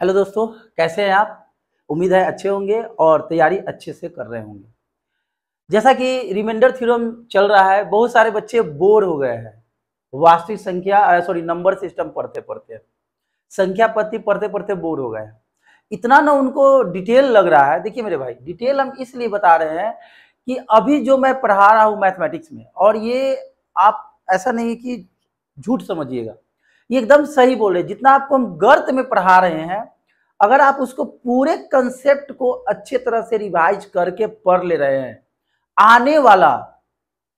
hello दोस्तों कैसे हैं आप उम्मीद है अच्छे होंगे और तैयारी अच्छे से कर रहे होंगे जैसा कि रिमाइंडर थ्योरम चल रहा है बहुत सारे बच्चे बोर हो गए हैं वास्तविक संख्या सॉरी नंबर सिस्टम पढ़ते पढ़ते संख्या पति पढ़ते पढ़ते बोर हो गए हैं इतना ना उनको डिटेल लग रहा है देखिए मेरे भाई डिटेल हम इसलिए बता रहे हैं कि अभी जो मैं पढ़ा रहा हूँ मैथमेटिक्स में और ये आप ऐसा नहीं कि झूठ समझिएगा ये एकदम सही बोल रहे जितना आपको हम गर्त में पढ़ा रहे हैं अगर आप उसको पूरे कंसेप्ट को अच्छे तरह से रिवाइज करके पढ़ ले रहे हैं आने वाला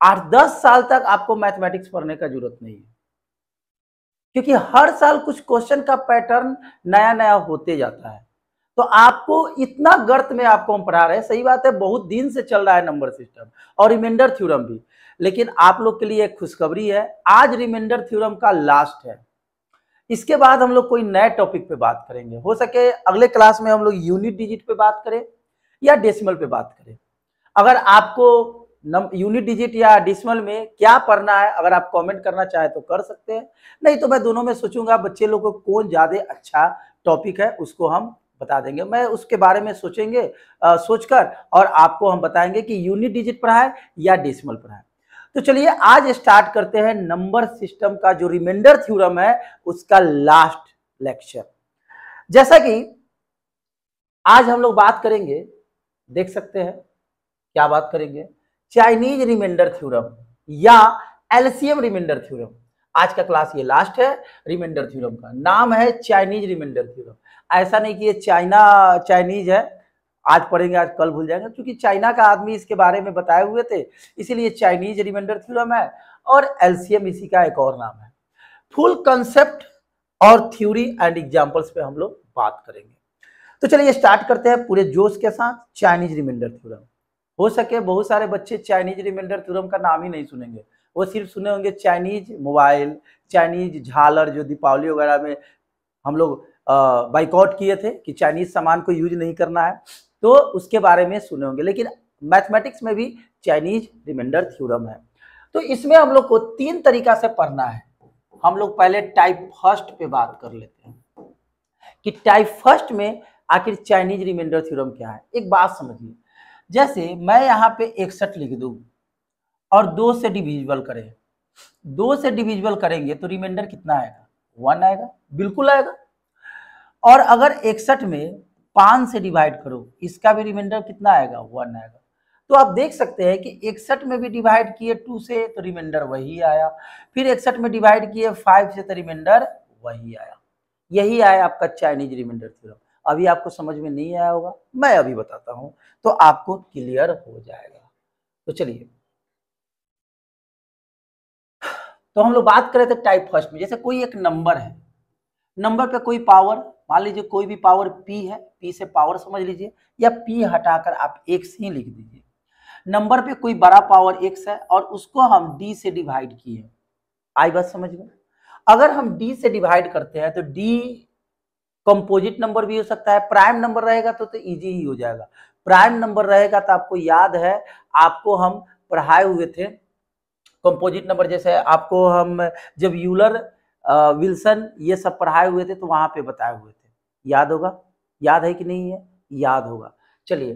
आठ दस साल तक आपको मैथमेटिक्स पढ़ने का जरूरत नहीं है क्योंकि हर साल कुछ क्वेश्चन का पैटर्न नया नया होते जाता है तो आपको इतना गर्त में आपको हम पढ़ा रहे हैं सही बात है बहुत दिन से चल रहा है नंबर सिस्टम और रिमाइंडर थ्योरम भी लेकिन आप लोग के लिए एक खुशखबरी है आज रिमाइंडर थ्योरम का लास्ट है इसके बाद हम लोग कोई नए टॉपिक पे बात करेंगे हो सके अगले क्लास में हम लोग यूनिट डिजिट पे बात करें या डेसिमल पे बात करें अगर आपको यूनिट डिजिट या डेसिमल में क्या पढ़ना है अगर आप कमेंट करना चाहे तो कर सकते हैं नहीं तो मैं दोनों में सोचूंगा बच्चे लोग को कौन ज़्यादा अच्छा टॉपिक है उसको हम बता देंगे मैं उसके बारे में सोचेंगे सोचकर और आपको हम बताएंगे कि यूनिट डिजिट पढ़ाए या डेसिमल पढ़ाए तो चलिए आज स्टार्ट करते हैं नंबर सिस्टम का जो रिमाइंडर थ्योरम है उसका लास्ट लेक्चर जैसा कि आज हम लोग बात करेंगे देख सकते हैं क्या बात करेंगे चाइनीज रिमाइंडर थ्योरम या एलसीएम रिमाइंडर थ्योरम आज का क्लास ये लास्ट है रिमाइंडर थ्योरम का नाम है चाइनीज रिमाइंडर थ्योरम ऐसा नहीं कि ये चाइना चाइनीज है आज पढ़ेंगे आज कल भूल जाएंगे क्योंकि चाइना का आदमी इसके बारे में बताए हुए थे इसीलिए चाइनीज रिमाइंडर थ्योरम है और एलसीएम इसी का एक और नाम है फुल कंसेप्ट और थ्योरी एंड एग्जाम्पल्स पे हम लोग बात करेंगे तो चलिए स्टार्ट करते हैं पूरे जोश के साथ चाइनीज रिमाइंडर थ्योरम हो सके बहुत सारे बच्चे चाइनीज रिमाइंडर थ्योरम का नाम ही नहीं सुनेंगे वो सिर्फ सुने होंगे चाइनीज मोबाइल चाइनीज झालर जो दीपावली वगैरह में हम लोग बाइकआउट किए थे कि चाइनीज सामान को यूज नहीं करना है तो उसके बारे में सुने होंगे लेकिन मैथमेटिक्स में भी चाइनीज रिमाइंडर थ्योरम है तो इसमें हम लोग को तीन तरीका से पढ़ना है हम लोग पहले टाइप फर्स्ट पे बात कर लेते हैं कि टाइप फर्स्ट में आखिर चाइनीज रिमाइंडर थ्योरम क्या है एक बात समझिए जैसे मैं यहाँ पे इकसठ लिख दू और दो से डिविजिबल करें दो से डिविजिबल करेंगे तो रिमाइंडर कितना आएगा वन आएगा बिल्कुल आएगा और अगर इकसठ में पाँच से डिवाइड करो इसका भी रिमाइंडर कितना आएगा वन आएगा तो आप देख सकते हैं कि इकसठ में भी डिवाइड किए टू से तो रिमाइंडर वही आया फिर इकसठ में डिवाइड किए फाइव से तो रिमाइंडर वही आया यही आया आपका चाइनीज रिमाइंडर थ्योरम अभी आपको समझ में नहीं आया होगा मैं अभी बताता हूँ तो आपको क्लियर हो जाएगा तो चलिए तो हम लोग बात कर रहे थे टाइप फर्स्ट में जैसे कोई एक नंबर है नंबर पे कोई पावर मान लीजिए कोई भी पावर पी है पी से पावर समझ लीजिए या पी हटाकर आप एक्स ही लिख दीजिए नंबर पे कोई बड़ा पावर एक्स है और उसको हम डी से डिवाइड किए आई बात समझ गए अगर हम डी से डिवाइड करते हैं तो डी कंपोजिट नंबर भी हो सकता है प्राइम नंबर रहेगा तो तो इजी ही हो जाएगा प्राइम नंबर रहेगा तो आपको याद है आपको हम पढ़ाए हुए थे कंपोजिट नंबर जैसे आपको हम जब यूलर विल्सन ये सब पढ़ाए हुए थे तो वहाँ पे बताए हुए थे याद होगा याद है कि नहीं है याद होगा चलिए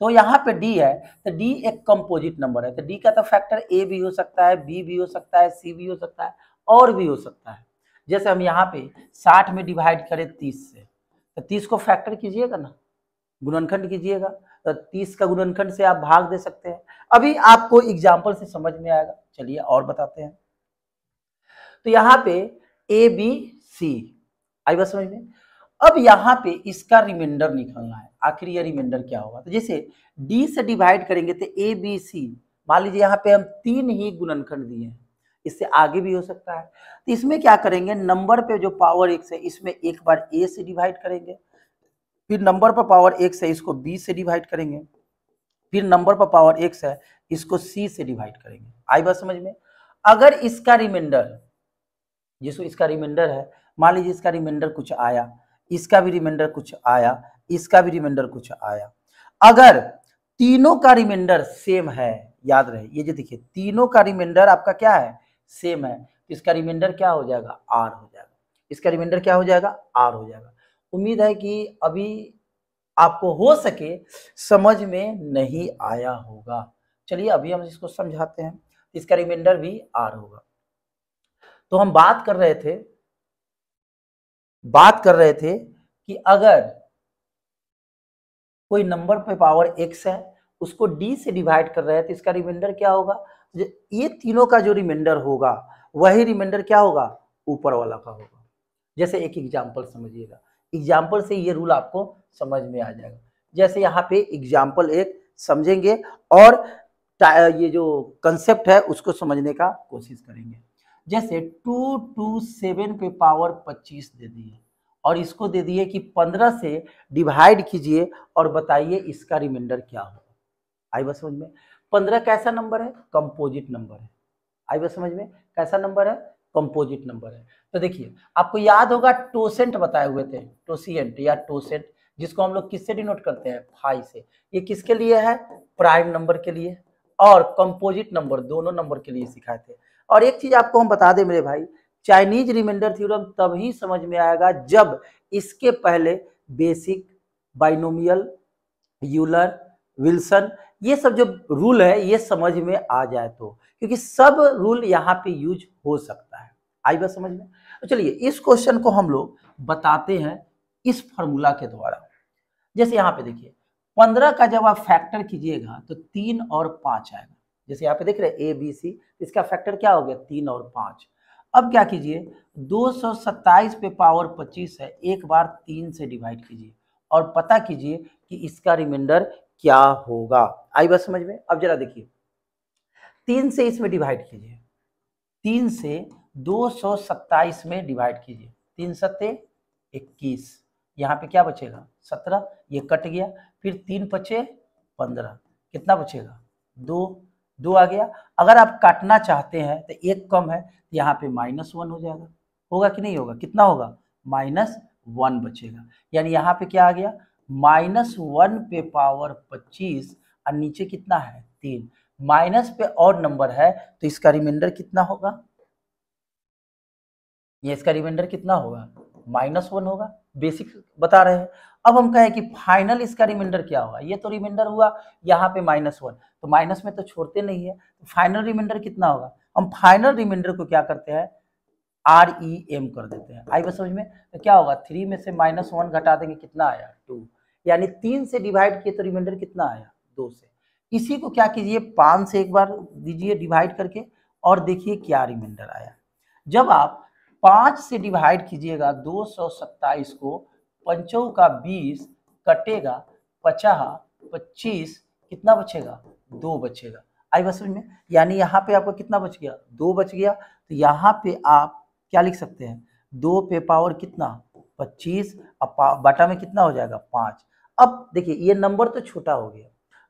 तो यहाँ पे डी है तो डी एक कंपोजिट नंबर है तो डी का तो फैक्टर ए भी हो सकता है बी भी हो सकता है सी भी हो सकता है और भी हो सकता है जैसे हम यहाँ पे साठ में डिवाइड करें तीस से तो तीस को फैक्टर कीजिएगा ना गुणनखंड कीजिएगा तो तीस का गुणनखंड से आप भाग दे सकते हैं अभी आपको एग्जाम्पल से समझ में आएगा चलिए और बताते हैं तो यहाँ पे ए बी सी आई बात समझ में अब यहाँ पे इसका रिमाइंडर निकलना है आखिर यह रिमाइंडर क्या होगा तो जैसे डी से डिवाइड करेंगे तो ए बी सी मान लीजिए यहाँ पे हम तीन ही गुणनखंड दिए हैं इससे आगे भी हो सकता है तो इसमें क्या करेंगे नंबर पे जो पावर एक है इसमें एक बार ए से डिवाइड करेंगे फिर नंबर पर पावर एक है इसको बी से डिवाइड करेंगे फिर नंबर पर पावर एक है इसको सी से डिवाइड करेंगे आई बात समझ में अगर इसका रिमाइंडर जिसको इसका रिमाइंडर है मान लीजिए इसका रिमाइंडर कुछ आया इसका भी रिमाइंडर कुछ आया इसका भी रिमाइंडर कुछ आया अगर तीनों का रिमाइंडर सेम है याद रहे ये जो देखिए तीनों का रिमाइंडर आपका क्या है सेम है तो इसका रिमाइंडर क्या हो जाएगा आर हो जाएगा इसका रिमाइंडर क्या हो जाएगा आर हो जाएगा उम्मीद है कि अभी आपको हो सके समझ में नहीं आया होगा चलिए अभी हम इसको समझाते हैं इसका रिमाइंडर भी आर होगा तो हम बात कर रहे थे बात कर रहे थे कि अगर कोई नंबर पे पावर एक्स है उसको डी से डिवाइड कर रहे हैं तो इसका रिमाइंडर क्या होगा ये तीनों का जो रिमाइंडर होगा वही रिमाइंडर क्या होगा ऊपर वाला का होगा जैसे एक एग्जाम्पल समझिएगा एग्जाम्पल से ये रूल आपको समझ में आ जाएगा जैसे यहाँ पे एग्जाम्पल एक समझेंगे और ये जो कंसेप्ट है उसको समझने का कोशिश करेंगे जैसे टू टू सेवन पे पावर पच्चीस दे दिए और इसको दे दिए कि पंद्रह से डिवाइड कीजिए और बताइए इसका रिमाइंडर क्या होगा आई बस समझ में पंद्रह कैसा नंबर है कंपोजिट नंबर है आई बस समझ में कैसा नंबर है कंपोजिट नंबर है तो देखिए आपको याद होगा टोसेंट बताए हुए थे टोसियंट या टोसेंट जिसको हम लोग किससे डिनोट करते हैं फाइव से ये किसके लिए है प्राइम नंबर के लिए और कंपोजिट नंबर दोनों नंबर के लिए सिखाए थे और एक चीज आपको हम बता दें मेरे भाई चाइनीज रिमाइंडर थ्योरम तब ही समझ में आएगा जब इसके पहले बेसिक बाइनोमियल यूलर विल्सन ये सब जो रूल है ये समझ में आ जाए तो क्योंकि सब रूल यहाँ पे यूज हो सकता है आई बात समझ में तो चलिए इस क्वेश्चन को हम लोग बताते हैं इस फॉर्मूला के द्वारा जैसे यहाँ पे देखिए पंद्रह का जब आप फैक्टर कीजिएगा तो तीन और पांच आएगा जैसे यहाँ पे देख रहे ए बी सी इसका फैक्टर क्या हो गया तीन और पाँच अब क्या कीजिए दो सौ सत्ताईस पे पावर पच्चीस है एक बार तीन से डिवाइड कीजिए और पता कीजिए कि इसका रिमाइंडर क्या होगा आई बात समझ में अब जरा देखिए तीन से इसमें डिवाइड कीजिए तीन से दो सौ सत्ताईस में डिवाइड कीजिए तीन सत्ते इक्कीस यहाँ पे क्या बचेगा सत्रह ये कट गया फिर तीन पचे पंद्रह कितना बचेगा दो दो आ गया अगर आप काटना चाहते हैं तो एक कम है तो यहाँ पे माइनस वन हो जाएगा होगा कि नहीं होगा कितना होगा माइनस वन बचेगा यानी यहाँ पे क्या आ गया माइनस वन पे पावर पच्चीस और नीचे कितना है तीन माइनस पे और नंबर है तो इसका रिमाइंडर कितना होगा ये इसका रिमाइंडर कितना होगा माइनस वन होगा बेसिक बता रहे हैं अब हम कहें कि फाइनल इसका रिमाइंडर क्या होगा ये तो रिमाइंडर हुआ यहाँ पे माइनस वन तो माइनस में तो छोड़ते नहीं है तो फाइनल रिमाइंडर कितना होगा हम फाइनल रिमाइंडर को क्या करते हैं आर ई एम कर देते हैं आई बस समझ में तो क्या होगा थ्री में से माइनस वन घटा देंगे कितना आया टू यानी तीन से डिवाइड किए तो रिमाइंडर कितना आया दो से इसी को क्या कीजिए पाँच से एक बार दीजिए डिवाइड करके और देखिए क्या रिमाइंडर आया जब आप पाँच से डिवाइड कीजिएगा दो सौ सत्ताईस को पंचों का बीस कटेगा पचाह पच्चीस कितना बचेगा दो बचेगा आई बस में यानी यहाँ पे आपका कितना बच गया दो बच गया तो यहाँ पे आप क्या लिख सकते हैं दो पे पावर कितना पच्चीस और बाटा में कितना हो जाएगा पाँच अब देखिए ये नंबर तो छोटा हो गया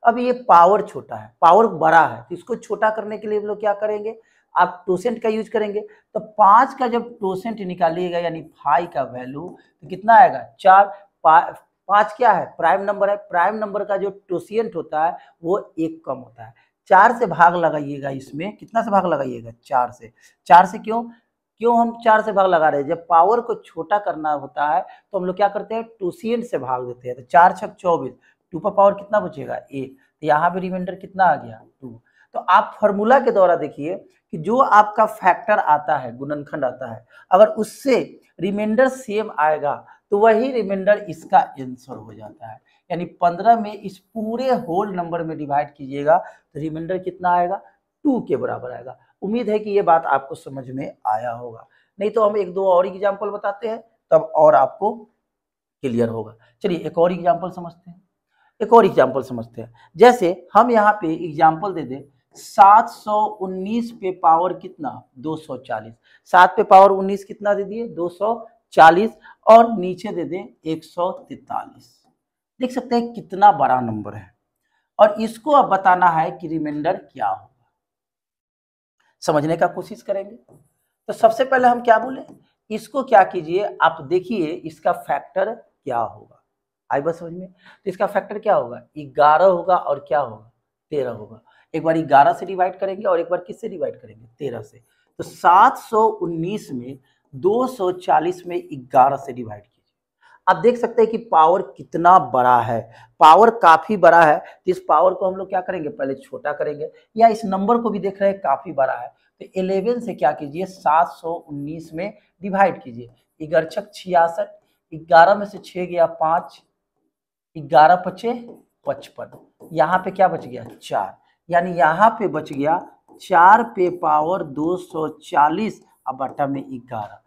अब ये पावर छोटा है पावर बड़ा है तो इसको छोटा करने के लिए हम लोग क्या करेंगे आप टोसेंट का यूज करेंगे तो पाँच का जब टोसेंट निकालिएगा यानी फाइव का वैल्यू तो कितना आएगा चार पा, पाँच क्या है प्राइम नंबर है प्राइम नंबर का जो टोसियंट होता है वो एक कम होता है चार से भाग लगाइएगा इसमें कितना से भाग लगाइएगा चार से चार से क्यों क्यों हम चार से भाग लगा रहे हैं जब पावर को छोटा करना होता है तो हम लोग क्या करते हैं टोसियंट से भाग देते हैं तो चार छक चौबीस टू पर पावर कितना बचेगा एक तो यहाँ पे रिमाइंडर कितना आ गया टू तो आप फॉर्मूला के द्वारा देखिए कि जो आपका फैक्टर आता है गुणनखंड आता है अगर उससे रिमाइंडर सेम आएगा तो वही रिमाइंडर इसका आंसर हो जाता है यानी पंद्रह में इस पूरे होल नंबर में डिवाइड कीजिएगा तो रिमाइंडर कितना आएगा टू के बराबर आएगा उम्मीद है कि ये बात आपको समझ में आया होगा नहीं तो हम एक दो और एग्जाम्पल बताते हैं तब और आपको क्लियर होगा चलिए एक और एग्जाम्पल समझते हैं एक और एग्जाम्पल समझते हैं जैसे हम यहाँ पे एग्जाम्पल दे दें 719 पे पावर कितना 240 सात पे पावर 19 कितना दे दिए 240 और नीचे दे दें 143 देख सकते हैं कितना बड़ा नंबर है और इसको अब बताना है कि रिमाइंडर क्या होगा समझने का कोशिश करेंगे तो सबसे पहले हम क्या बोले इसको क्या कीजिए आप देखिए इसका फैक्टर क्या होगा आई बस समझ में तो इसका फैक्टर क्या होगा ग्यारह होगा और क्या होगा तेरह होगा एक बार ग्यारह से डिवाइड करेंगे और एक बार किससे डिवाइड करेंगे तेरह से तो सात में दो में ग्यारह से डिवाइड आप देख सकते हैं कि पावर कितना बड़ा है पावर काफ़ी बड़ा है तो इस पावर को हम लोग क्या करेंगे पहले छोटा करेंगे या इस नंबर को भी देख रहे हैं काफ़ी बड़ा है तो 11 से क्या कीजिए 719 में डिवाइड कीजिए इगरछक छियासठ ग्यारह में से छः गया पांच ग्यारह पचे पचपन यहाँ पे क्या बच गया चार यानी यहाँ पे बच गया चार पे पावर 240 अब बटा में ग्यारह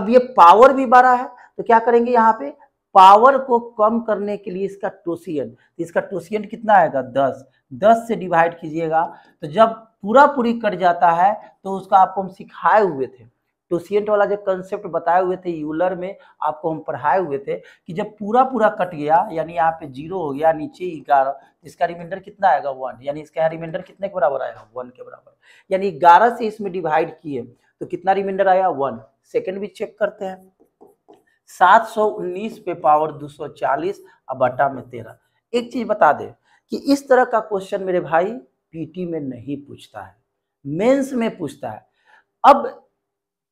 अब ये पावर भी बड़ा है तो क्या करेंगे यहाँ पे पावर को कम करने के लिए इसका टोसियन तो इसका टोसियन कितना आएगा दस दस से डिवाइड कीजिएगा तो जब पूरा पूरी कट जाता है तो उसका आपको हम सिखाए हुए थे टोसियंट वाला जो कंसेप्ट बताए हुए थे यूलर में आपको हम पढ़ाए हुए थे कि जब पूरा पूरा कट गया यानी यहाँ पे जीरो हो गया नीचे ग्यारह इसका रिमाइंडर कितना आएगा वन यानी इसका रिमाइंडर कितने के बराबर आएगा वन के बराबर यानी ग्यारह से इसमें डिवाइड किए तो कितना रिमाइंडर आया वन सेकेंड भी चेक करते हैं 719 पे पावर 240 अब बटा में तेरह एक चीज बता दे कि इस तरह का क्वेश्चन मेरे भाई पीटी में नहीं पूछता है मेंस में पूछता है अब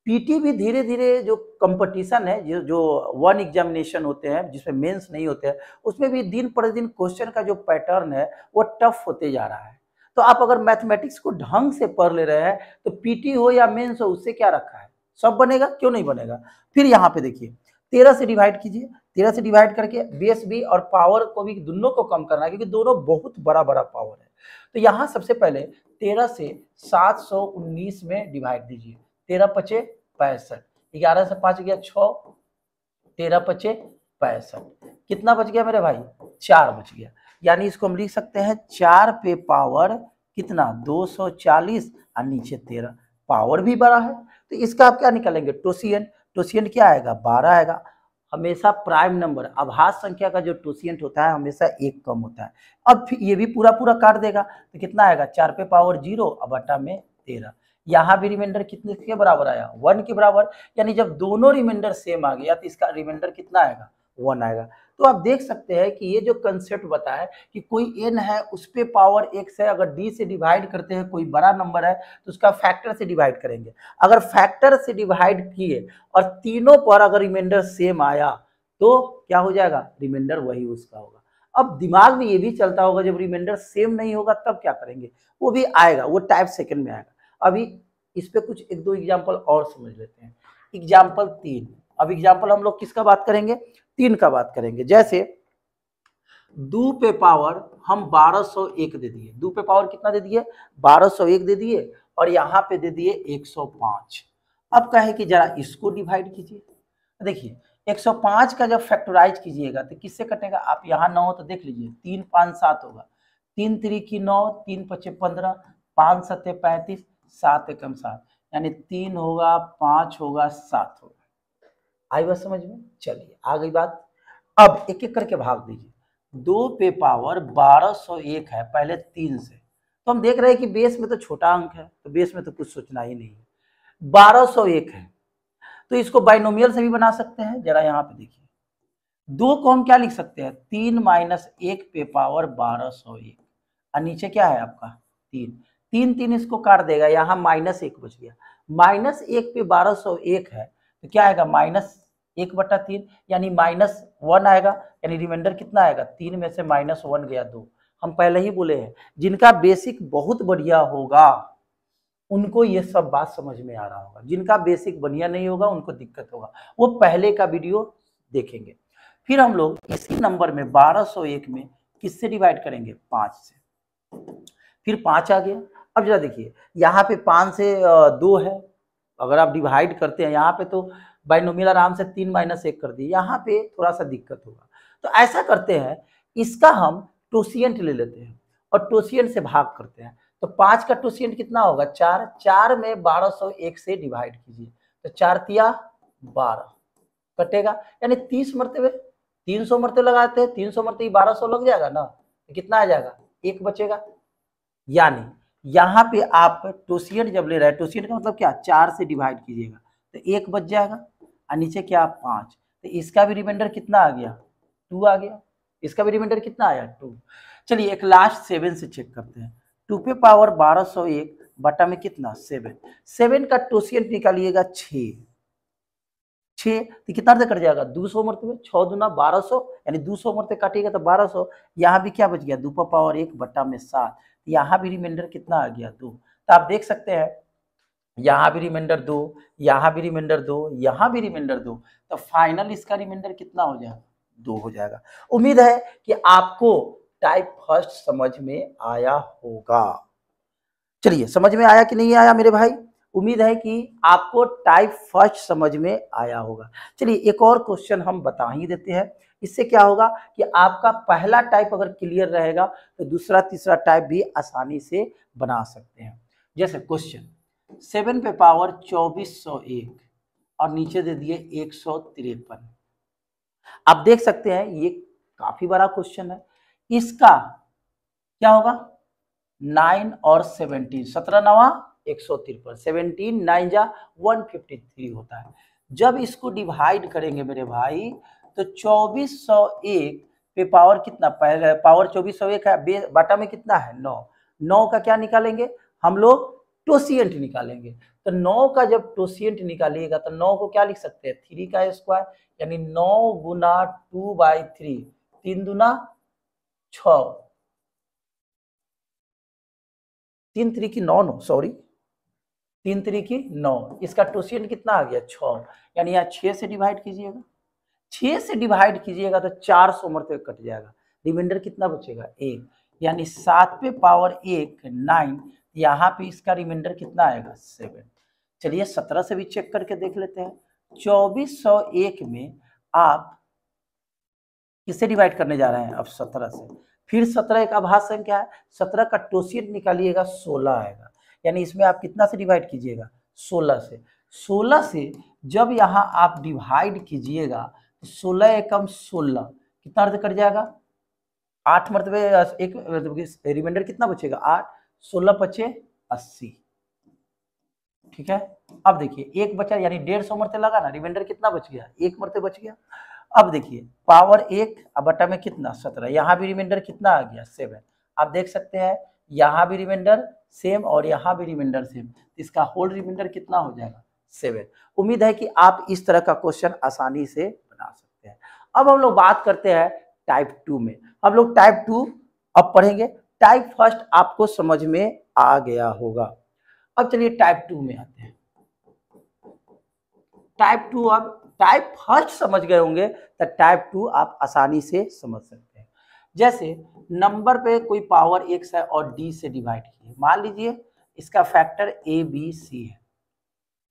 पीटी भी धीरे धीरे जो कंपटीशन है जो जो वन एग्जामिनेशन होते हैं जिसमें मेंस नहीं होते हैं उसमें भी दिन प्रतिदिन क्वेश्चन का जो पैटर्न है वो टफ होते जा रहा है तो आप अगर मैथमेटिक्स को ढंग से पढ़ ले रहे हैं तो पीटी हो या मेंस हो उससे क्या रखा है सब बनेगा क्यों नहीं बनेगा फिर यहाँ पे देखिए तेरह से डिवाइड कीजिए तेरह से डिवाइड करके बी और पावर को भी दोनों को कम करना है क्योंकि दोनों बहुत बड़ा बड़ा पावर है तो यहाँ सबसे पहले तेरह से सात सौ उन्नीस में डिवाइड दीजिए तेरह पचे पैंसठ ग्यारह से पांच गया छ तेरह पचे पैंसठ कितना बच गया मेरे भाई चार बच गया यानी इसको हम लिख सकते हैं चार पे पावर कितना दो सौ चालीस और नीचे तेरह पावर भी बड़ा है तो इसका आप क्या निकालेंगे टोसियन टोसियन क्या आएगा बारह आएगा हमेशा प्राइम नंबर अभाज संख्या का जो टोसियंट होता है हमेशा एक कम होता है अब ये भी पूरा पूरा काट देगा तो कितना आएगा चार पे पावर जीरो अब बटा में तेरह यहाँ भी रिमाइंडर कितने के बराबर आया वन के बराबर यानी जब दोनों रिमाइंडर सेम आ गया तो इसका रिमाइंडर कितना आएगा वन आएगा तो आप देख सकते हैं कि ये जो कंसेप्ट बताए कि कोई एन है उस पर पावर एक से अगर डी से डिवाइड करते हैं कोई बड़ा नंबर है तो उसका फैक्टर से डिवाइड करेंगे अगर फैक्टर से डिवाइड किए और तीनों पर अगर रिमाइंडर सेम आया तो क्या हो जाएगा रिमाइंडर वही उसका होगा अब दिमाग में ये भी चलता होगा जब रिमाइंडर सेम नहीं होगा तब क्या करेंगे वो भी आएगा वो टाइप सेकंड में आएगा अभी इस पर कुछ एक दो एग्जाम्पल और समझ लेते हैं एग्जाम्पल तीन अब एग्जाम्पल हम लोग किसका बात करेंगे तीन का बात करेंगे जैसे दो पे पावर हम 1201 दे दिए दो पे पावर कितना दे दिए 1201 दे दिए और यहाँ पे दे दिए 105 अब कहें कि जरा इसको डिवाइड कीजिए देखिए 105 का जब फैक्टराइज कीजिएगा तो किससे कटेगा आप यहाँ नौ तो देख लीजिए तीन पाँच सात होगा तीन त्री की नौ तीन पचे पंद्रह पाँच सत्ते पैंतीस सात एकम सात यानी तीन होगा पांच होगा सात होगा आई बात समझ में चलिए आ गई बात अब एक एक करके भाग दीजिए दो पे पावर बारह सौ एक है पहले तीन से तो हम देख रहे हैं कि बेस में तो छोटा अंक है तो बेस में तो कुछ सोचना ही नहीं है बारह सौ एक है तो इसको बाइनोमियल से भी बना सकते हैं जरा यहाँ पे देखिए दो को हम क्या लिख सकते हैं तीन माइनस एक पे पावर बारह सौ एक और नीचे क्या है आपका तीन तीन तीन इसको काट देगा यहाँ माइनस एक बच गया माइनस एक पे बारह सौ एक है तो क्या आएगा माइनस एक बटा तीन यानी माइनस वन आएगा यानी रिमाइंडर कितना आएगा तीन में से माइनस वन गया दो हम पहले ही बोले हैं जिनका बेसिक बहुत बढ़िया होगा उनको ये सब बात समझ में आ रहा होगा जिनका बेसिक बढ़िया नहीं होगा उनको दिक्कत होगा वो पहले का वीडियो देखेंगे फिर हम लोग इसी नंबर में 1201 में किससे डिवाइड करेंगे पांच से फिर पांच आ गया अब जरा देखिए यहाँ पे पाँच से दो है अगर आप डिवाइड करते हैं यहाँ पे तो बाइनोमियल आराम से तीन माइनस एक कर दिए यहाँ पे थोड़ा सा दिक्कत होगा तो ऐसा करते हैं इसका हम टोसियंट ले लेते हैं और टोसियंट से भाग करते हैं तो पाँच का टोसियंट कितना होगा चार चार में बारह सौ एक से डिवाइड कीजिए तो चार तिया बारह कटेगा यानी तीस मरते हुए तीन सौ मरते लगाते हैं तीन सौ मरतबे बारह सौ लग जाएगा ना तो कितना आ जाएगा एक बचेगा यानी यहाँ पे आप टोसियट जब ले रहे हैं टोसियट का मतलब क्या चार से डिवाइड कीजिएगा तो एक बच जाएगा और नीचे क्या पाँच तो इसका भी रिमाइंडर कितना आ गया टू आ गया इसका भी रिमाइंडर कितना आया टू चलिए एक लास्ट सेवन से चेक करते हैं टू पे पावर बारह सौ एक बटा में कितना सेवन सेवन का टोसियट निकालिएगा छ छः तो कितना से कट जाएगा दो सौ मरते छः दुना बारह सौ यानी दो सौ मरते काटिएगा तो बारह सौ यहाँ भी क्या बच गया दो पावर एक बट्टा में सात यहाँ भी रिमाइंडर कितना आ गया दो तो आप देख सकते हैं यहाँ भी रिमाइंडर दो यहाँ भी रिमाइंडर दो यहाँ भी रिमाइंडर दो तो फाइनल इसका रिमाइंडर कितना हो जाएगा दो हो जाएगा उम्मीद है कि आपको टाइप फर्स्ट समझ में आया होगा चलिए समझ में आया कि नहीं आया मेरे भाई उम्मीद है कि आपको टाइप फर्स्ट समझ में आया होगा चलिए एक और क्वेश्चन हम बता ही देते हैं इससे क्या होगा कि आपका पहला टाइप अगर क्लियर रहेगा तो दूसरा तीसरा टाइप भी आसानी से बना सकते हैं जैसे क्वेश्चन सेवन पे पावर चौबीस सौ एक और नीचे दे दिए एक सौ तिरपन आप देख सकते हैं ये काफी बड़ा क्वेश्चन है इसका क्या होगा नाइन और सेवनटीन सत्रह नवा एक सौ तिरपन सेवनटीन नाइन जा वन फिफ्टी थ्री होता है जब इसको डिवाइड करेंगे मेरे भाई तो चौबीस सौ एक पे पावर कितना पावर चौबीस सौ एक है बाटा में कितना है नौ नौ का क्या निकालेंगे हम लोग टोसियंट निकालेंगे तो नौ का जब टोसियंट निकालिएगा तो नौ को क्या लिख सकते हैं थ्री का स्क्वायर यानी नौ गुना टू बाई थ्री तीन दुना छ तीन थ्री की नौ नौ सॉरी तीन तरीके नौ इसका टोशियन कितना आ गया छ यानी यहाँ छः से डिवाइड कीजिएगा छः से डिवाइड कीजिएगा तो चार सौ मरते कट जाएगा रिमाइंडर कितना बचेगा एक यानी सात पे पावर एक नाइन यहाँ पे इसका रिमाइंडर कितना आएगा सेवन चलिए सत्रह से भी चेक करके देख लेते हैं चौबीस सौ एक में आप किसे डिवाइड करने जा रहे हैं अब सत्रह से फिर सत्रह एक आभास संख्या है सत्रह का टोशियन निकालिएगा सोलह आएगा यानी इसमें आप कितना से डिवाइड कीजिएगा सोलह से सोलह से जब यहाँ आप डिवाइड कीजिएगा तो सोलह एकम सोलह कितना अर्थ कट जाएगा आठ मरतबे एक रिमाइंडर कितना बचेगा आठ सोलह पचे अस्सी ठीक है अब देखिए एक बचा यानी डेढ़ सौ मरते लगा ना रिमाइंडर कितना बच गया एक मरते बच गया अब देखिए पावर एक अब बटा में कितना सत्रह यहाँ भी रिमाइंडर कितना आ गया सेवन आप देख सकते हैं यहाँ भी रिमाइंडर सेम और यहाँ भी रिमाइंडर सेम तो इसका होल रिमाइंडर कितना हो जाएगा सेवन उम्मीद है कि आप इस तरह का क्वेश्चन आसानी से बना सकते हैं अब हम लोग बात करते हैं टाइप टू में हम लोग टाइप टू अब पढ़ेंगे टाइप फर्स्ट आपको समझ में आ गया होगा अब चलिए टाइप टू में आते हैं टाइप टू अब टाइप फर्स्ट समझ गए होंगे तो टाइप टू आप आसानी से समझ सकते जैसे नंबर पे कोई पावर एक्स है और डी से डिवाइड किए मान लीजिए इसका फैक्टर ए बी सी है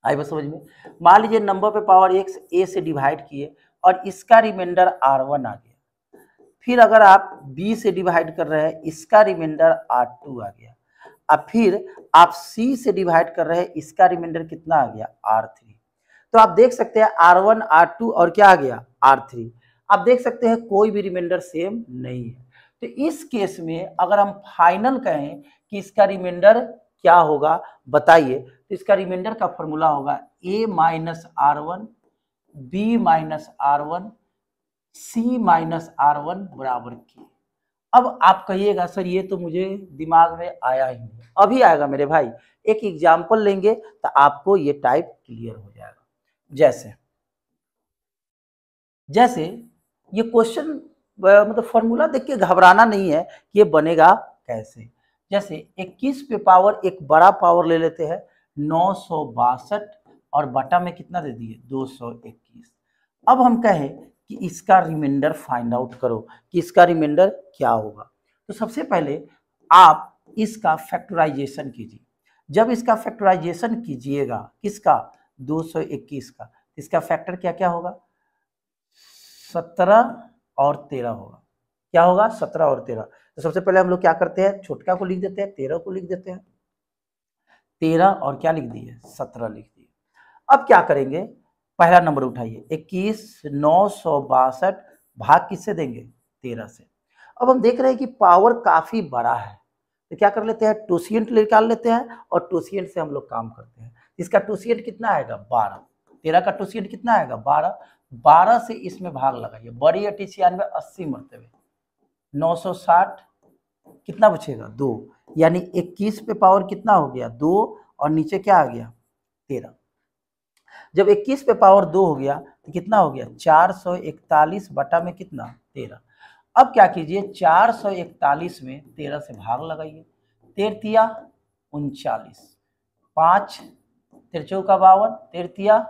आई बस समझ में मान लीजिए नंबर पे पावर एक्स ए से डिवाइड किए और इसका रिमाइंडर आर वन आ गया फिर अगर आप बी से डिवाइड कर रहे हैं इसका रिमाइंडर आर टू आ गया अब फिर आप सी से डिवाइड कर रहे हैं इसका रिमाइंडर कितना आ गया आर थ्री तो आप देख सकते हैं आर वन आर टू और क्या आ गया आर थ्री आप देख सकते हैं कोई भी रिमाइंडर सेम नहीं है तो इस केस में अगर हम फाइनल कहें कि इसका रिमाइंडर क्या होगा बताइए तो इसका रिमाइंडर का फॉर्मूला होगा A minus R one B minus R one C minus R one बराबर के अब आप कहिएगा सर ये तो मुझे दिमाग में आया ही नहीं अभी आएगा मेरे भाई एक एग्जाम्पल लेंगे तो आपको ये टाइप क्लियर हो जाएगा जैसे जैसे ये क्वेश्चन मतलब फॉर्मूला देख के घबराना नहीं है कि ये बनेगा कैसे जैसे 21 पे पावर एक बड़ा पावर ले लेते हैं नौ और बटा में कितना दे दिए 221 अब हम कहें कि इसका रिमाइंडर फाइंड आउट करो कि इसका रिमाइंडर क्या होगा तो सबसे पहले आप इसका फैक्टराइजेशन कीजिए जब इसका फैक्टराइजेशन कीजिएगा किसका 221 का इसका फैक्टर क्या क्या होगा सत्रह और तेरह होगा क्या होगा सत्रह और तेरह तो सबसे पहले हम लोग क्या करते हैं छोटका को लिख देते हैं तेरह को लिख देते हैं तेरह और क्या लिख दिए सत्रह लिख दिए अब क्या करेंगे पहला नंबर उठाइए इक्कीस नौ सौ बासठ भाग किससे देंगे तेरह से अब हम देख रहे हैं कि पावर काफ़ी बड़ा है तो क्या कर लेते हैं टूसियंट निकाल लेते हैं और टूसियंट से हम लोग काम करते हैं इसका टूसियंट कितना आएगा बारह तेरह का टूसियंट कितना आएगा बारह 12 से इसमें भाग लगाइए बड़ी अट्ठी छियानवे अस्सी मरतबे 960 कितना बचेगा दो यानी 21 पे पावर कितना हो गया दो और नीचे क्या आ गया तेरह जब 21 पे पावर दो हो गया तो कितना हो गया 441 बटा में कितना तेरह अब क्या कीजिए 441 में तेरह से भाग लगाइए तेरतिया उनचालीस पाँच का बावन तेरतिया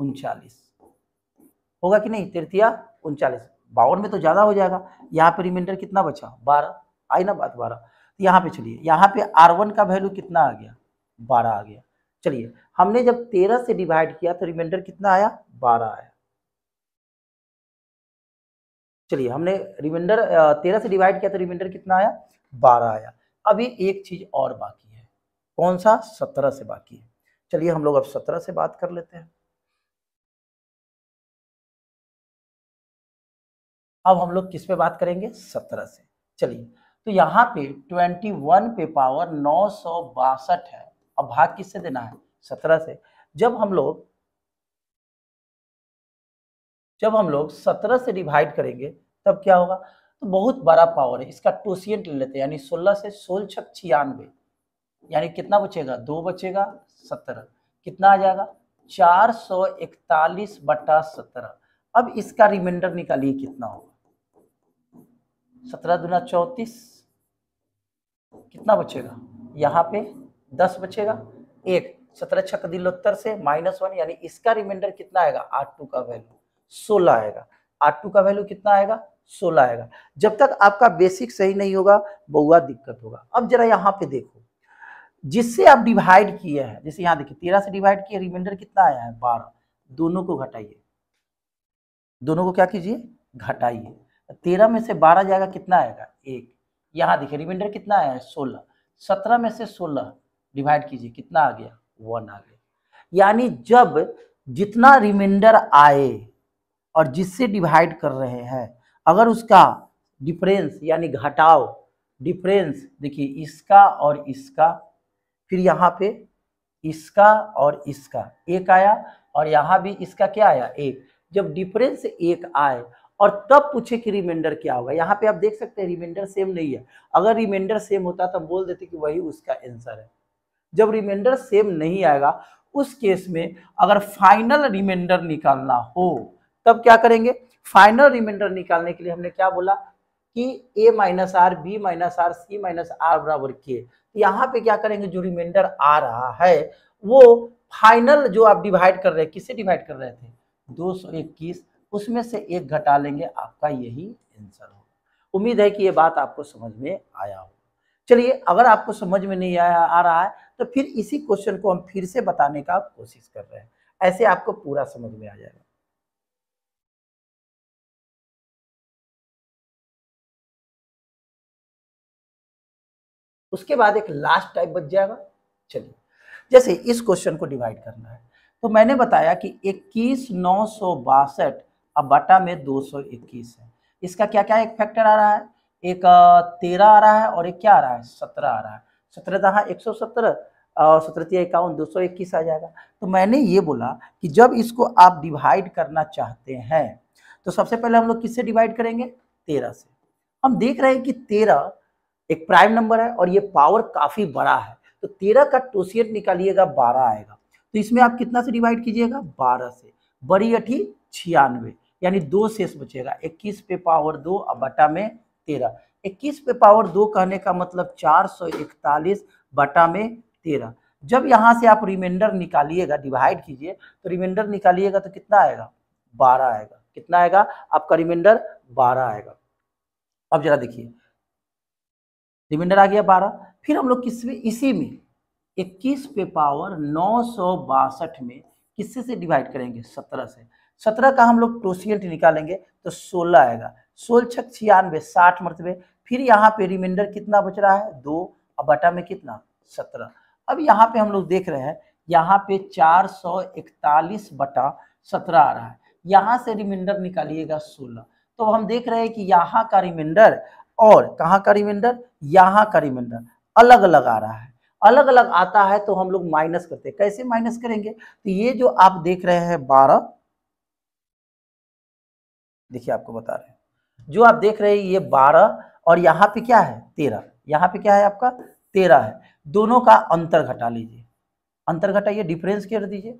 उनचालीस होगा कि नहीं तृतीया उनचालीस बावन में तो ज़्यादा हो जाएगा यहाँ पे रिमाइंडर कितना बचा बारह आई ना बात बारह तो यहाँ पे चलिए यहाँ पे आर वन का वैल्यू कितना आ गया बारह आ गया चलिए हमने जब तेरह से डिवाइड किया तो रिमाइंडर कितना आया बारह आया चलिए हमने रिमाइंडर तेरह से डिवाइड किया तो रिमाइंडर कितना आया बारह आया अभी एक चीज़ और बाकी है कौन सा सत्रह से बाकी है चलिए हम लोग अब सत्रह से बात कर लेते हैं अब हम लोग किस पे बात करेंगे सत्रह से चलिए तो यहाँ पे ट्वेंटी वन पे पावर नौ सौ बासठ है अब भाग किससे देना है सत्रह से जब हम लोग जब हम लोग सत्रह से डिवाइड करेंगे तब क्या होगा तो बहुत बड़ा पावर है इसका टोसियंट ले लेते हैं यानी सोलह से सोल छक छियानवे यानी कितना बचेगा दो बचेगा सत्रह कितना आ जाएगा चार सौ इकतालीस बटा सत्रह अब इसका रिमाइंडर निकालिए कितना होगा सत्रह दुना चौंतीस कितना बचेगा यहाँ पे दस बचेगा एक सत्रह छक दिलोत्तर से माइनस वन यानी इसका रिमाइंडर कितना आएगा आठ टू का वैल्यू सोलह आएगा आर टू का वैल्यू कितना आएगा सोलह आएगा जब तक आपका बेसिक सही नहीं होगा बहुआ दिक्कत होगा अब जरा यहाँ पे देखो जिससे आप डिवाइड किए हैं जैसे यहाँ देखिए तेरह से डिवाइड किए रिमाइंडर कितना आया है बारह दोनों को घटाइए दोनों को क्या कीजिए घटाइए तेरह में से बारह जाएगा कितना आएगा एक यहाँ देखिए रिमाइंडर कितना आया है सोलह सत्रह में से सोलह डिवाइड कीजिए कितना आ गया वन आ गया यानी जब जितना रिमाइंडर आए और जिससे डिवाइड कर रहे हैं अगर उसका डिफरेंस यानी घटाओ डिफरेंस देखिए इसका और इसका फिर यहाँ पे इसका और इसका एक आया और यहाँ भी इसका क्या आया एक जब डिफरेंस एक आए और तब पूछे कि रिमाइंडर क्या होगा यहाँ पे आप देख सकते हैं रिमाइंडर सेम नहीं है अगर रिमाइंडर सेम होता तो बोल देते कि वही उसका आंसर है जब रिमाइंडर सेम नहीं आएगा उस केस में अगर फाइनल रिमाइंडर निकालना हो तब क्या करेंगे फाइनल रिमाइंडर निकालने के लिए हमने क्या बोला कि A minus R B minus R C minus R बराबर के तो यहाँ पे क्या करेंगे जो रिमाइंडर आ रहा है वो फाइनल जो आप डिवाइड कर रहे हैं किससे डिवाइड कर रहे थे इक्कीस उसमें से एक घटा लेंगे आपका यही आंसर होगा उम्मीद है कि ये बात आपको समझ में आया हो चलिए अगर आपको समझ में नहीं आया आ रहा है तो फिर इसी क्वेश्चन को हम फिर से बताने का कोशिश कर रहे हैं ऐसे आपको पूरा समझ में आ जाएगा उसके बाद एक लास्ट टाइप बच जाएगा चलिए जैसे इस क्वेश्चन को डिवाइड करना है तो मैंने बताया कि इक्कीस नौ सौ बासठ अब बटा में 221 है इसका क्या क्या एक फैक्टर आ रहा है एक तेरह आ रहा है और एक क्या आ रहा है सत्रह आ रहा है सत्रह दहा एक सौ सत्तर और सत्रह इक्यावन दो सौ इक्कीस आ जाएगा तो मैंने ये बोला कि जब इसको आप डिवाइड करना चाहते हैं तो सबसे पहले हम लोग किससे डिवाइड करेंगे तेरह से हम देख रहे हैं कि तेरह एक प्राइम नंबर है और ये पावर काफ़ी बड़ा है तो तेरह का टोसियट निकालिएगा बारह आएगा तो इसमें आप कितना से डिवाइड कीजिएगा बारह से बड़ी अठी छियानवे यानी दो शेष बचेगा इक्कीस पे पावर दो और बटा में तेरह इक्कीस पे पावर दो कहने का मतलब चार सौ इकतालीस बटा में तेरह जब यहाँ से आप रिमाइंडर निकालिएगा डिवाइड कीजिए तो रिमाइंडर निकालिएगा तो कितना आएगा बारह आएगा कितना आएगा आपका रिमाइंडर बारह आएगा अब जरा देखिए रिमाइंडर आ गया बारह फिर हम लोग किसमें इसी में इक्कीस पे पावर नौ सौ बासठ में किससे से डिवाइड करेंगे सत्रह से सत्रह का हम लोग टोसीएल निकालेंगे तो सोलह आएगा सोल छक छियानवे साठ मरतबे फिर यहाँ पे रिमाइंडर कितना बच रहा है दो और बटा में कितना सत्रह अब यहाँ पे हम लोग देख रहे हैं यहाँ पे चार सौ इकतालीस बटा सत्रह आ रहा है यहाँ से रिमाइंडर निकालिएगा सोलह तो हम देख रहे हैं कि यहाँ का रिमाइंडर और कहाँ का रिमाइंडर यहाँ का रिमाइंडर अलग अलग आ रहा है अलग अलग आता है तो हम लोग माइनस करते हैं कैसे माइनस करेंगे तो ये जो आप देख रहे हैं बारह देखिए आपको बता रहे हैं जो आप देख रहे हैं ये बारह और यहाँ पे क्या है तेरह यहाँ पे क्या है आपका तेरह है दोनों का अंतर घटा लीजिए अंतर घटाइए डिफरेंस कर दीजिए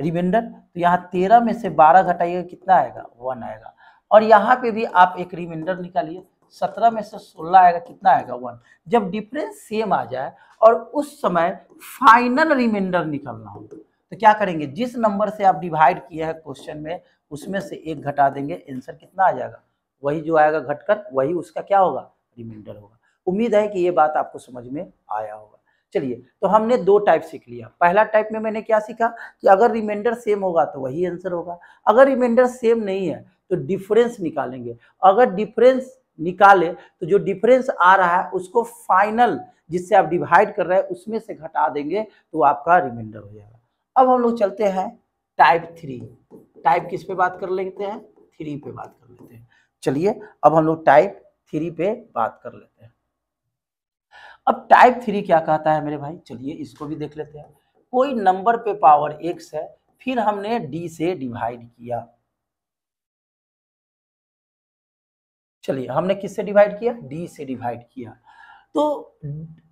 रिमाइंडर तो यहाँ तेरह में से बारह घटाइए कितना आएगा वन आएगा और यहाँ पे भी आप एक रिमाइंडर निकालिए सत्रह में से सोलह आएगा कितना आएगा वन जब डिफरेंस सेम आ जाए और उस समय फाइनल रिमाइंडर निकलना हो तो क्या करेंगे जिस नंबर से आप डिवाइड किया है क्वेश्चन में उसमें से एक घटा देंगे आंसर कितना आ जाएगा वही जो आएगा घटकर वही उसका क्या होगा रिमाइंडर होगा उम्मीद है कि ये बात आपको समझ में आया होगा चलिए तो हमने दो टाइप सीख लिया पहला टाइप में मैंने क्या सीखा कि अगर रिमाइंडर सेम होगा तो वही आंसर होगा अगर रिमाइंडर सेम नहीं है तो डिफरेंस निकालेंगे अगर डिफरेंस निकाले तो जो डिफरेंस आ रहा है उसको फाइनल जिससे आप डिवाइड कर रहे हैं उसमें से घटा देंगे तो आपका रिमाइंडर हो जाएगा अब हम लोग चलते हैं टाइप थ्री टाइप किस पे बात कर लेते हैं थ्री पे बात कर लेते हैं चलिए अब हम लोग टाइप थ्री पे बात कर लेते हैं अब टाइप थ्री क्या कहता है मेरे भाई चलिए इसको भी देख लेते हैं कोई नंबर पे पावर एक्स है फिर हमने डी से डिवाइड किया चलिए हमने किससे डिवाइड किया डी से डिवाइड किया तो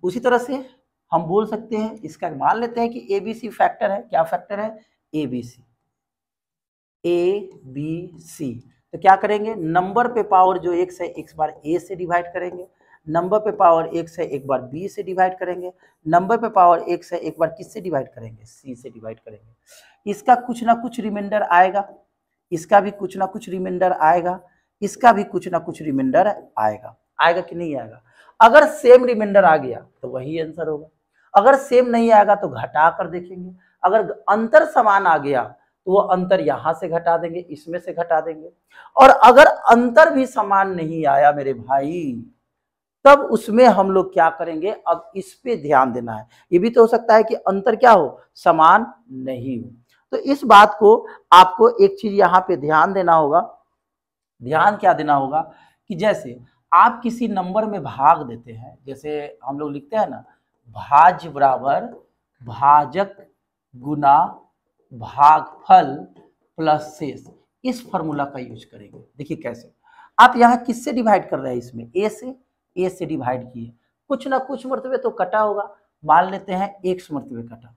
उसी तरह से हम बोल सकते हैं इसका मान लेते हैं कि एबीसी फैक्टर है क्या फैक्टर है एबीसी ए बी सी तो क्या करेंगे नंबर पे पावर जो एक से एक बार ए से डिवाइड करेंगे नंबर पे पावर एक से एक बार बी से डिवाइड करेंगे नंबर पे पावर एक से एक बार किससे डिवाइड करेंगे सी से डिवाइड करेंगे इसका कुछ ना कुछ रिमाइंडर आएगा इसका भी कुछ ना कुछ रिमाइंडर आएगा इसका भी कुछ ना कुछ रिमाइंडर आएगा आएगा कि नहीं आएगा अगर सेम रिमाइंडर आ गया तो वही आंसर होगा अगर सेम नहीं आएगा तो घटा कर देखेंगे अगर अंतर समान आ गया तो वो अंतर यहां से घटा देंगे इसमें से घटा देंगे और अगर अंतर भी समान नहीं आया मेरे भाई तब उसमें हम लोग क्या करेंगे अब इस पे ध्यान देना है ये भी तो हो सकता है कि अंतर क्या हो समान नहीं हो तो इस बात को आपको एक चीज यहां पे ध्यान देना होगा ध्यान क्या देना होगा कि जैसे आप किसी नंबर में भाग देते हैं जैसे हम लोग लिखते हैं ना भाज बराबर भाजक गुना भागफल प्लस शेष इस फॉर्मूला का यूज करेंगे देखिए कैसे आप यहाँ किससे डिवाइड कर रहे हैं इसमें ए से ए से डिवाइड किए कुछ ना कुछ मरतबे तो कटा होगा मान लेते हैं एक्स मरतबे कटा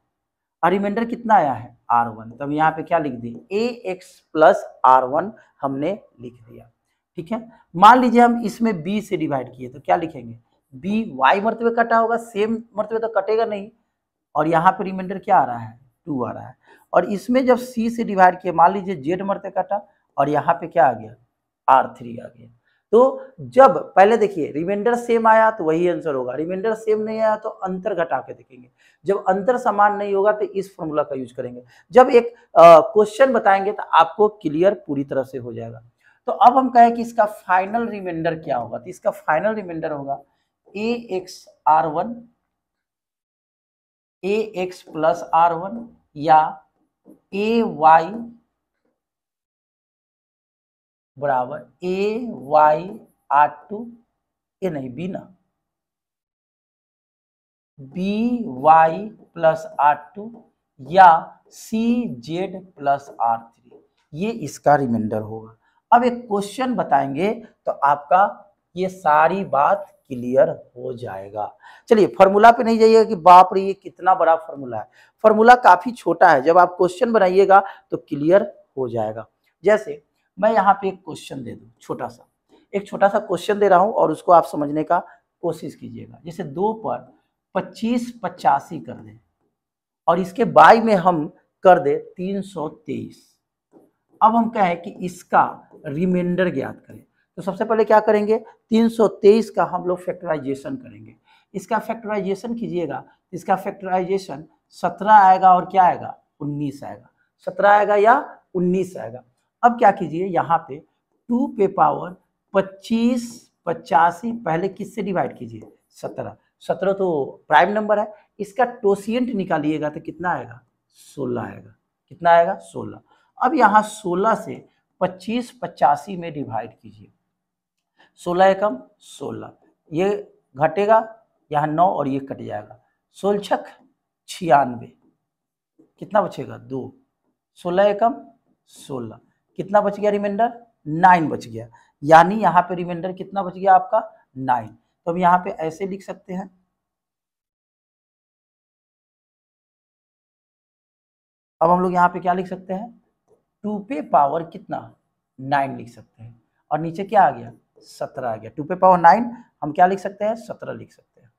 और रिमाइंडर कितना आया है आर वन तब यहाँ पे क्या लिख दिए A X plus R one हमने लिख दिया ठीक है मान लीजिए हम इसमें बी से डिवाइड किए तो क्या लिखेंगे बी वाई मरतबे कटा होगा सेम मरतबे तो कटेगा नहीं और यहाँ पे रिमाइंडर क्या आ रहा है टू आ रहा है और इसमें जब सी से डिवाइड किया मान लीजिए जेड मरते काटा और यहाँ पे क्या आ गया आर थ्री आ गया तो जब पहले देखिए रिमाइंडर सेम आया तो वही आंसर होगा रिमाइंडर सेम नहीं आया तो अंतर घटा के देखेंगे जब अंतर समान नहीं होगा तो इस फॉर्मूला का यूज करेंगे जब एक क्वेश्चन बताएंगे तो आपको क्लियर पूरी तरह से हो जाएगा तो अब हम कहें कि इसका फाइनल रिमाइंडर क्या होगा तो इसका फाइनल रिमाइंडर होगा A X R one A X plus R one या ए वाई बराबर A Y R two A नहीं बी ना B Y plus R two या C Z plus R three ये इसका रिमाइंडर होगा अब एक क्वेश्चन बताएंगे तो आपका ये सारी बात क्लियर हो जाएगा चलिए फॉर्मूला पे नहीं जाइएगा कि बाप रे ये कितना बड़ा फॉर्मूला है फॉर्मूला काफी छोटा है जब आप क्वेश्चन बनाइएगा तो क्लियर हो जाएगा जैसे मैं यहाँ पे एक क्वेश्चन दे दू छोटा सा एक छोटा सा क्वेश्चन दे रहा हूं और उसको आप समझने का कोशिश कीजिएगा जैसे दो पर पच्चीस पचासी कर दें और इसके बाई में हम कर दें तीन सौ तेईस अब हम कहें कि इसका रिमाइंडर ज्ञात करें तो सबसे पहले क्या करेंगे 323 का हम लोग फैक्टराइजेशन करेंगे इसका फैक्टराइजेशन कीजिएगा इसका फैक्टराइजेशन 17 आएगा और क्या आएगा 19 आएगा 17 आएगा या 19 आएगा अब क्या कीजिए यहाँ पे टू पे पावर पच्चीस पचासी पहले किससे डिवाइड कीजिए सत्रह सत्रह तो प्राइम नंबर है इसका टोसियंट निकालिएगा तो कितना आएगा सोलह आएगा कितना आएगा सोलह अब यहाँ सोलह से पच्चीस पचासी में डिवाइड कीजिए सोलह एकम सोलह ये घटेगा यहाँ नौ और ये कट जाएगा सोलछक छियानवे कितना बचेगा दो सोलह एकम सोलह कितना बच गया रिमाइंडर नाइन बच गया यानी यहाँ पे रिमाइंडर कितना बच गया आपका नाइन तो हम यहाँ पे ऐसे लिख सकते हैं अब हम लोग यहाँ पे क्या लिख सकते हैं टू पे पावर कितना नाइन लिख सकते हैं और नीचे क्या आ गया सत्रह आ गया टू पे पावर नाइन हम क्या लिख सकते हैं सत्रह लिख सकते हैं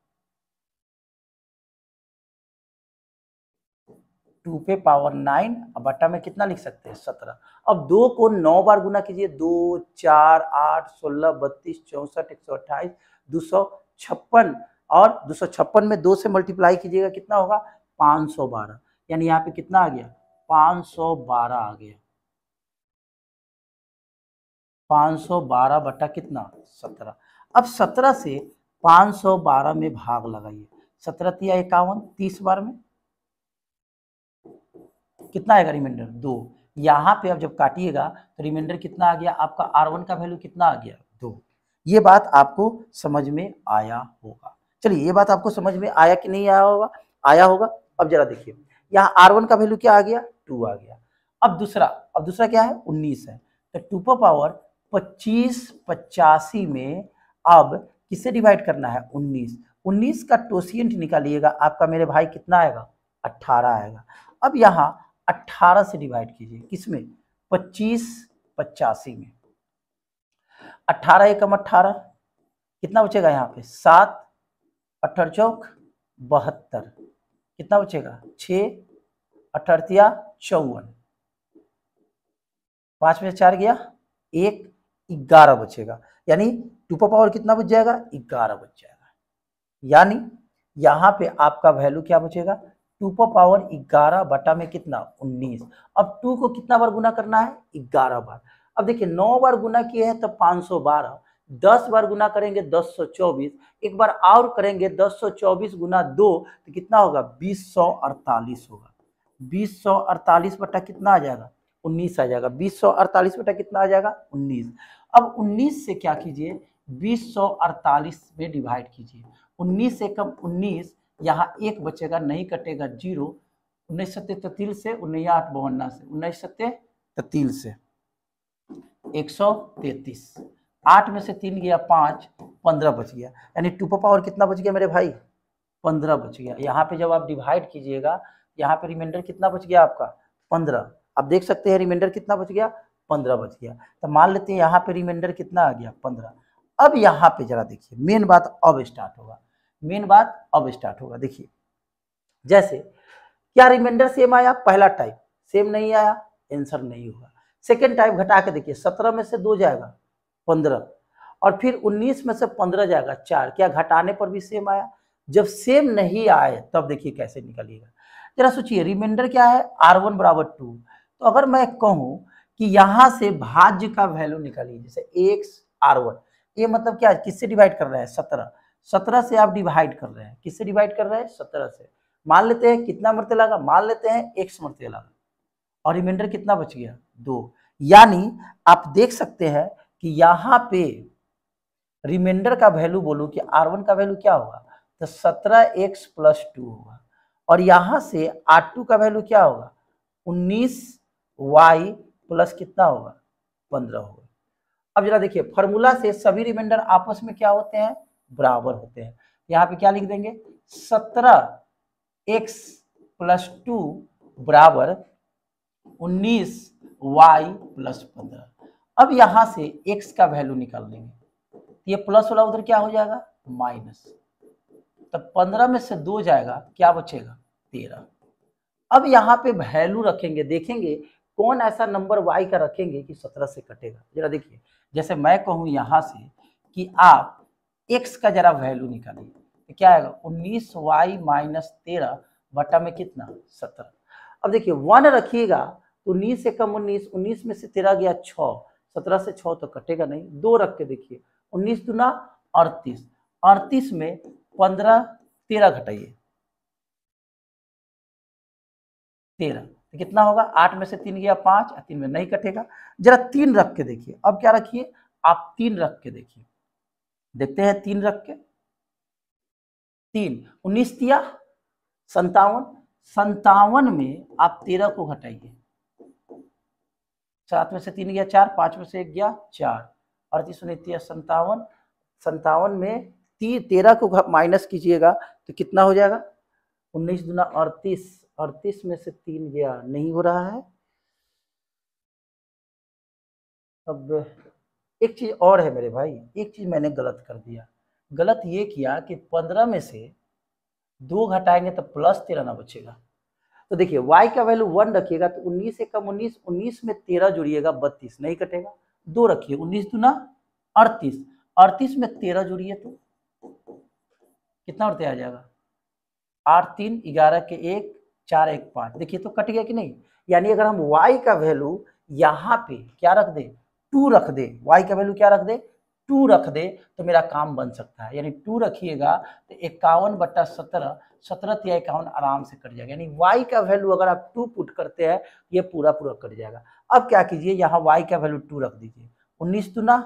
टू पे पावर नाइन अब बट्टा में कितना लिख सकते हैं सत्रह अब दो को नौ बार गुना कीजिए दो चार आठ सोलह बत्तीस चौसठ एक सौ अट्ठाईस दो सौ छप्पन और दो सौ छप्पन में दो से मल्टीप्लाई कीजिएगा कितना होगा पाँच सौ बारह यानी यहाँ पे कितना आ गया पाँच सौ बारह आ गया पाँच सौ बारह बटा कितना सत्रह अब सत्रह से पाँच सौ बारह में भाग लगाइए सत्रह तिया इक्यावन तीस बार में कितना आएगा रिमाइंडर दो यहाँ पे आप जब काटिएगा तो रिमाइंडर कितना आ गया आपका आर वन का वैल्यू कितना आ गया दो ये बात आपको समझ में आया होगा चलिए ये बात आपको समझ में आया कि नहीं आया होगा आया होगा अब जरा देखिए यहाँ आर वन का वैल्यू क्या आ गया टू आ गया अब दूसरा अब दूसरा क्या है उन्नीस है तो टू पर पावर पच्चीस पचासी में अब किसे डिवाइड करना है उन्नीस उन्नीस का टोसियंट निकालिएगा आपका मेरे भाई कितना आएगा अट्ठारह आएगा अब यहाँ अट्ठारह से डिवाइड कीजिए किसमें पच्चीस पचासी में अट्ठारह एकम अट्ठारह कितना बचेगा यहाँ पे सात अठर चौक बहत्तर कितना बचेगा छ अठरतिया चौवन पांच में चार गया एक ग्यारह बचेगा यानी टू पर पावर कितना बच जाएगा ग्यारह बच जाएगा यानी यहाँ पे आपका वैल्यू क्या बचेगा टू पर पावर ग्यारह बटा में कितना उन्नीस अब टू को कितना बार गुना करना है ग्यारह बार अब देखिए नौ बार गुना किए हैं तो पाँच सौ बारह दस बार गुना करेंगे दस सौ चौबीस एक बार और करेंगे दस सौ चौबीस गुना दो तो कितना होगा बीस सौ अड़तालीस होगा बीस सौ अड़तालीस बटा कितना आ जाएगा उन्नीस आ जाएगा बीस सौ अड़तालीस बटा कितना आ जाएगा उन्नीस अब 19 से क्या कीजिए 2048 में डिवाइड कीजिए 19 से कम 19 यहाँ एक बचेगा नहीं कटेगा जीरो उन्नीस सत्य ततील से उन्नीस आठ बवन्ना से उन्नीस सत्य ततील से 133 आठ में से तीन गया पाँच पंद्रह बच गया यानी टू पावर कितना बच गया मेरे भाई पंद्रह बच गया यहाँ पे जब आप डिवाइड कीजिएगा यहाँ पे रिमाइंडर कितना बच गया आपका पंद्रह आप देख सकते हैं रिमाइंडर कितना बच गया पंद्रह बज गया तो मान लेते हैं यहाँ पे रिमाइंडर कितना आ गया पंद्रह अब यहाँ पे जरा देखिए मेन बात अब स्टार्ट होगा मेन बात अब स्टार्ट होगा देखिए जैसे क्या रिमाइंडर सेम आया पहला टाइप सेम नहीं आया आंसर नहीं हुआ सेकेंड टाइप घटा के देखिए सत्रह में से दो जाएगा पंद्रह और फिर उन्नीस में से पंद्रह जाएगा चार क्या घटाने पर भी सेम आया जब सेम नहीं आए तब देखिए कैसे निकलिएगा जरा सोचिए रिमाइंडर क्या है आर वन बराबर टू तो अगर मैं कहूँ कि यहां से भाज्य का वैल्यू निकालिए जैसे एक आर वन ये मतलब क्या किससे डिवाइड कर रहा है सत्रह सत्रह से आप डिवाइड कर रहे हैं किससे डिवाइड कर रहे हैं सत्रह से मान लेते हैं कितना मरतला लगा मान लेते हैं एक मरतला लगा और रिमाइंडर कितना बच गया दो यानी आप देख सकते हैं कि यहाँ पे रिमाइंडर का वैल्यू बोलो कि आर वन का वैल्यू क्या होगा तो सत्रह एक्स प्लस टू होगा और यहां से आर टू का वैल्यू क्या होगा उन्नीस वाई प्लस कितना होगा पंद्रह होगा अब जरा देखिए फॉर्मूला से सभी रिमाइंडर आपस में क्या होते हैं बराबर होते हैं यहाँ पे क्या लिख देंगे सत्रह एक्स प्लस टू बराबर उन्नीस वाई प्लस पंद्रह अब यहां से एक्स का वैल्यू निकाल लेंगे तो ये प्लस वाला उधर क्या हो जाएगा माइनस तब तो पंद्रह में से दो जाएगा क्या बचेगा तेरह अब यहाँ पे वैल्यू रखेंगे देखेंगे कौन ऐसा नंबर वाई का रखेंगे कि सत्रह से कटेगा जरा देखिए जैसे मैं कहूँ यहाँ से कि आप एक्स का जरा वैल्यू निकालिए तो क्या आएगा उन्नीस वाई माइनस तेरह बटा में कितना सत्रह अब देखिए वन रखिएगा तो उन्नीस से कम उन्नीस उन्नीस में से तेरह गया छ सत्रह से छ तो कटेगा नहीं दो रख के देखिए उन्नीस दूना अड़तीस अड़तीस में पंद्रह तेरह घटाइए तेरह तो कितना होगा आठ में से तीन गया पाँच तीन में नहीं कटेगा जरा तीन रख के देखिए अब क्या रखिए आप तीन रख के देखिए देखते हैं तीन रख के तीन उन्नीस दिया संतावन संतावन में आप तेरह को घटाइए सात में से तीन गया चार पांच में से एक गया चार अड़तीस उनतीस संतावन संतावन में तेरह को माइनस कीजिएगा तो कितना हो जाएगा उन्नीस दुना अड़तीस अड़तीस में से तीन गया नहीं हो रहा है अब एक चीज़ और है मेरे भाई एक चीज़ मैंने गलत कर दिया गलत ये किया कि पंद्रह में से दो घटाएंगे तो प्लस तेरह ना बचेगा तो देखिए y का वैल्यू वन रखिएगा तो उन्नीस से कम उन्नीस उन्नीस में तेरह जुड़िएगा बत्तीस नहीं कटेगा दो रखिए उन्नीस दूना अड़तीस अड़तीस में तेरह जुड़िए तो कितना और आ जाएगा आठ तीन ग्यारह के एक चार एक पाँच देखिए तो कट गया कि नहीं यानी अगर हम y का वैल्यू यहाँ पे क्या रख दे टू रख दे y का वैल्यू क्या रख दे टू रख दे तो मेरा काम बन सकता है यानी टू रखिएगा तो इक्यावन बट्टा सत्रह सत्रह तिया इक्यावन आराम से कट जाएगा यानी वाई का वैल्यू अगर आप टू पुट करते हैं ये पूरा पूरा कट जाएगा अब क्या कीजिए यहाँ वाई का वैल्यू टू रख दीजिए उन्नीस दुना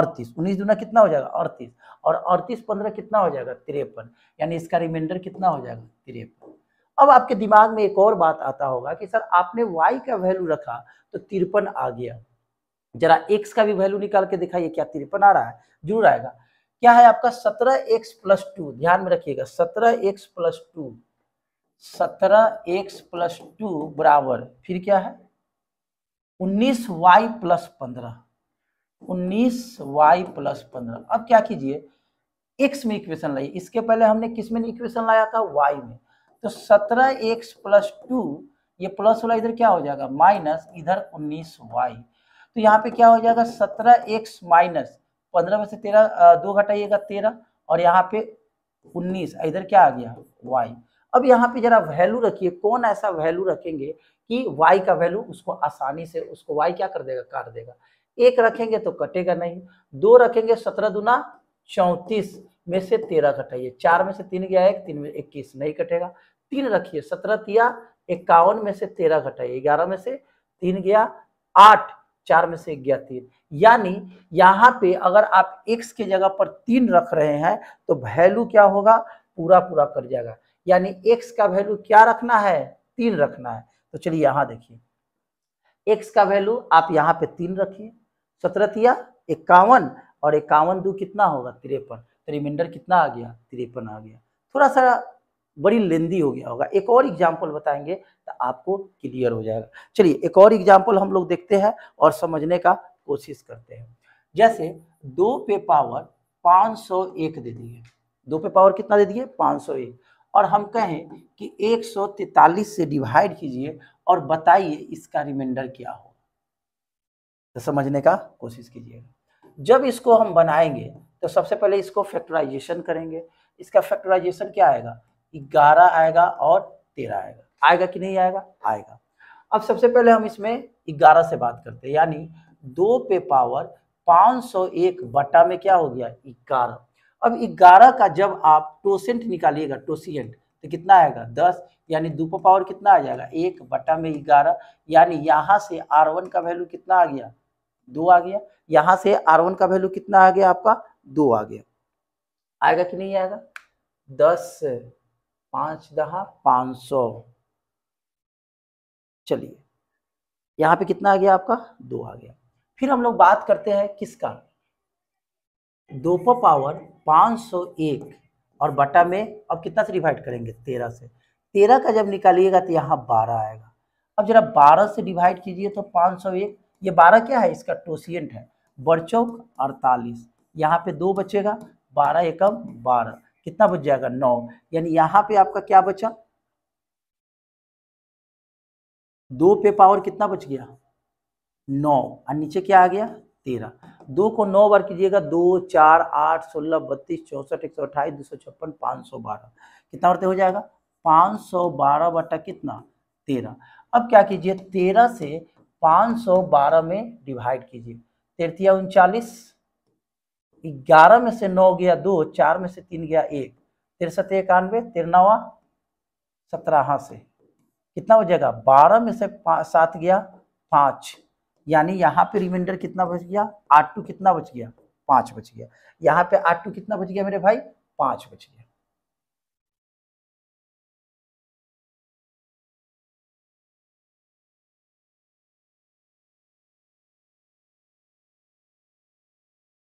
अड़तीस उन्नीस दुना कितना हो जाएगा अड़तीस और अड़तीस पंद्रह कितना हो जाएगा तिरपन यानी इसका रिमाइंडर कितना हो जाएगा तिरपन अब आपके दिमाग में एक और बात आता होगा कि सर आपने वाई का वैल्यू रखा तो तिरपन आ गया जरा एक्स का भी वैल्यू निकाल के दिखाइए क्या तिरपन आ रहा है जरूर आएगा क्या है आपका सत्रह एक्स प्लस टू ध्यान में रखिएगा सत्रह एक्स प्लस टू सत्रह एक्स प्लस टू बराबर फिर क्या है उन्नीस वाई प्लस पंद्रह उन्नीस वाई प्लस पंद्रह अब क्या कीजिए एक्स में इक्वेशन लाइए इसके पहले हमने किस में इक्वेशन लाया था वाई में तो सत्रह एक्स प्लस टू ये प्लस वाला इधर क्या हो जाएगा माइनस इधर उन्नीस वाई तो यहाँ पे क्या हो जाएगा सत्रह एक्स माइनस पंद्रह में से तेरह दो घटाइएगा तेरह और यहाँ पे उन्नीस इधर क्या आ गया वाई अब यहाँ पे जरा वैल्यू रखिए कौन ऐसा वैल्यू रखेंगे कि वाई का वैल्यू उसको आसानी से उसको वाई क्या कर देगा काट देगा एक रखेंगे तो कटेगा नहीं दो रखेंगे सत्रह दुना चौंतीस में से तेरह घटाइए चार में से तीन गया एक तीन में इक्कीस नहीं कटेगा तीन रखिए सत्रह तिया इक्यावन में से तेरह घटाइए ग्यारह में से तीन गया आठ चार में से एक गया तीन यानी यहाँ पे अगर आप x के जगह पर तीन रख रहे हैं तो वैल्यू क्या होगा पूरा पूरा कर जाएगा यानी x का वैल्यू क्या रखना है तीन रखना है तो चलिए यहाँ देखिए x का वैल्यू आप यहाँ पे तीन रखिए तिया इक्यावन और इक्यावन दो कितना होगा तिरपन तो रिमाइंडर कितना आ गया तिरपन आ गया थोड़ा सा बड़ी लेंदी हो गया होगा एक और एग्जाम्पल बताएंगे तो आपको क्लियर हो जाएगा चलिए एक और एग्जाम्पल हम लोग देखते हैं और समझने का कोशिश करते हैं जैसे दो पे पावर पाँच सौ एक दे दिए दो पे पावर कितना दे दिए पाँच सौ एक और हम कहें कि एक सौ तैतालीस से डिवाइड कीजिए और बताइए इसका रिमाइंडर क्या होगा तो समझने का कोशिश कीजिएगा जब इसको हम बनाएंगे तो सबसे पहले इसको फैक्टराइजेशन करेंगे इसका फैक्टराइजेशन क्या आएगा ग्यारह आएगा और तेरह आएगा आएगा कि नहीं आएगा आएगा अब सबसे पहले हम इसमें ग्यारह से बात करते हैं यानी दो पे पावर पाँच सौ एक बटा में क्या हो गया ग्यारह अब ग्यारह का जब आप टोसेंट निकालिएगा टोसियंट तो कितना आएगा दस यानी दो पे पावर कितना आ जाएगा एक बटा में ग्यारह यानी यहाँ से आर वन का वैल्यू कितना आ गया दो आ गया यहाँ से आर वन का वैल्यू कितना आ गया आपका दो आ गया आएगा कि नहीं आएगा दस पांच दहा पाँच सौ चलिए यहाँ पे कितना आ गया आपका दो आ गया फिर हम लोग बात करते हैं किसका दो पर पावर पाँच सौ एक और बटा में अब कितना से डिवाइड करेंगे तेरह से तेरह का जब निकालिएगा तो यहाँ बारह आएगा अब जरा बारह से डिवाइड कीजिए तो पाँच सौ एक ये बारह क्या है इसका टोसियंट है बड़चौक अड़तालीस यहाँ पे दो बचेगा बारह एकम बारह कितना बच जाएगा नौ यानी यहाँ पे आपका क्या बचा दो पे पावर कितना बच गया नौ और नीचे क्या आ गया तेरह दो को नौ बार कीजिएगा दो चार आठ सोलह बत्तीस चौसठ एक सौ अट्ठाईस दो सौ छप्पन पाँच सौ बारह कितना बढ़ते हो जाएगा पाँच सौ बारह बटा कितना तेरह अब क्या कीजिए तेरह से पाँच सौ बारह में डिवाइड कीजिए तेरतिया उनचालीस ग्यारह में से नौ गया दो चार में से तीन गया एक तिरसठ इक्यानवे तिरनावा सत्रह से कितना बजेगा बारह में से सात गया पाँच यानी यहाँ पे रिमाइंडर कितना बच गया आठ टू कितना बच गया पाँच बच गया यहाँ पे आठ टू कितना बच गया मेरे भाई पाँच बच गया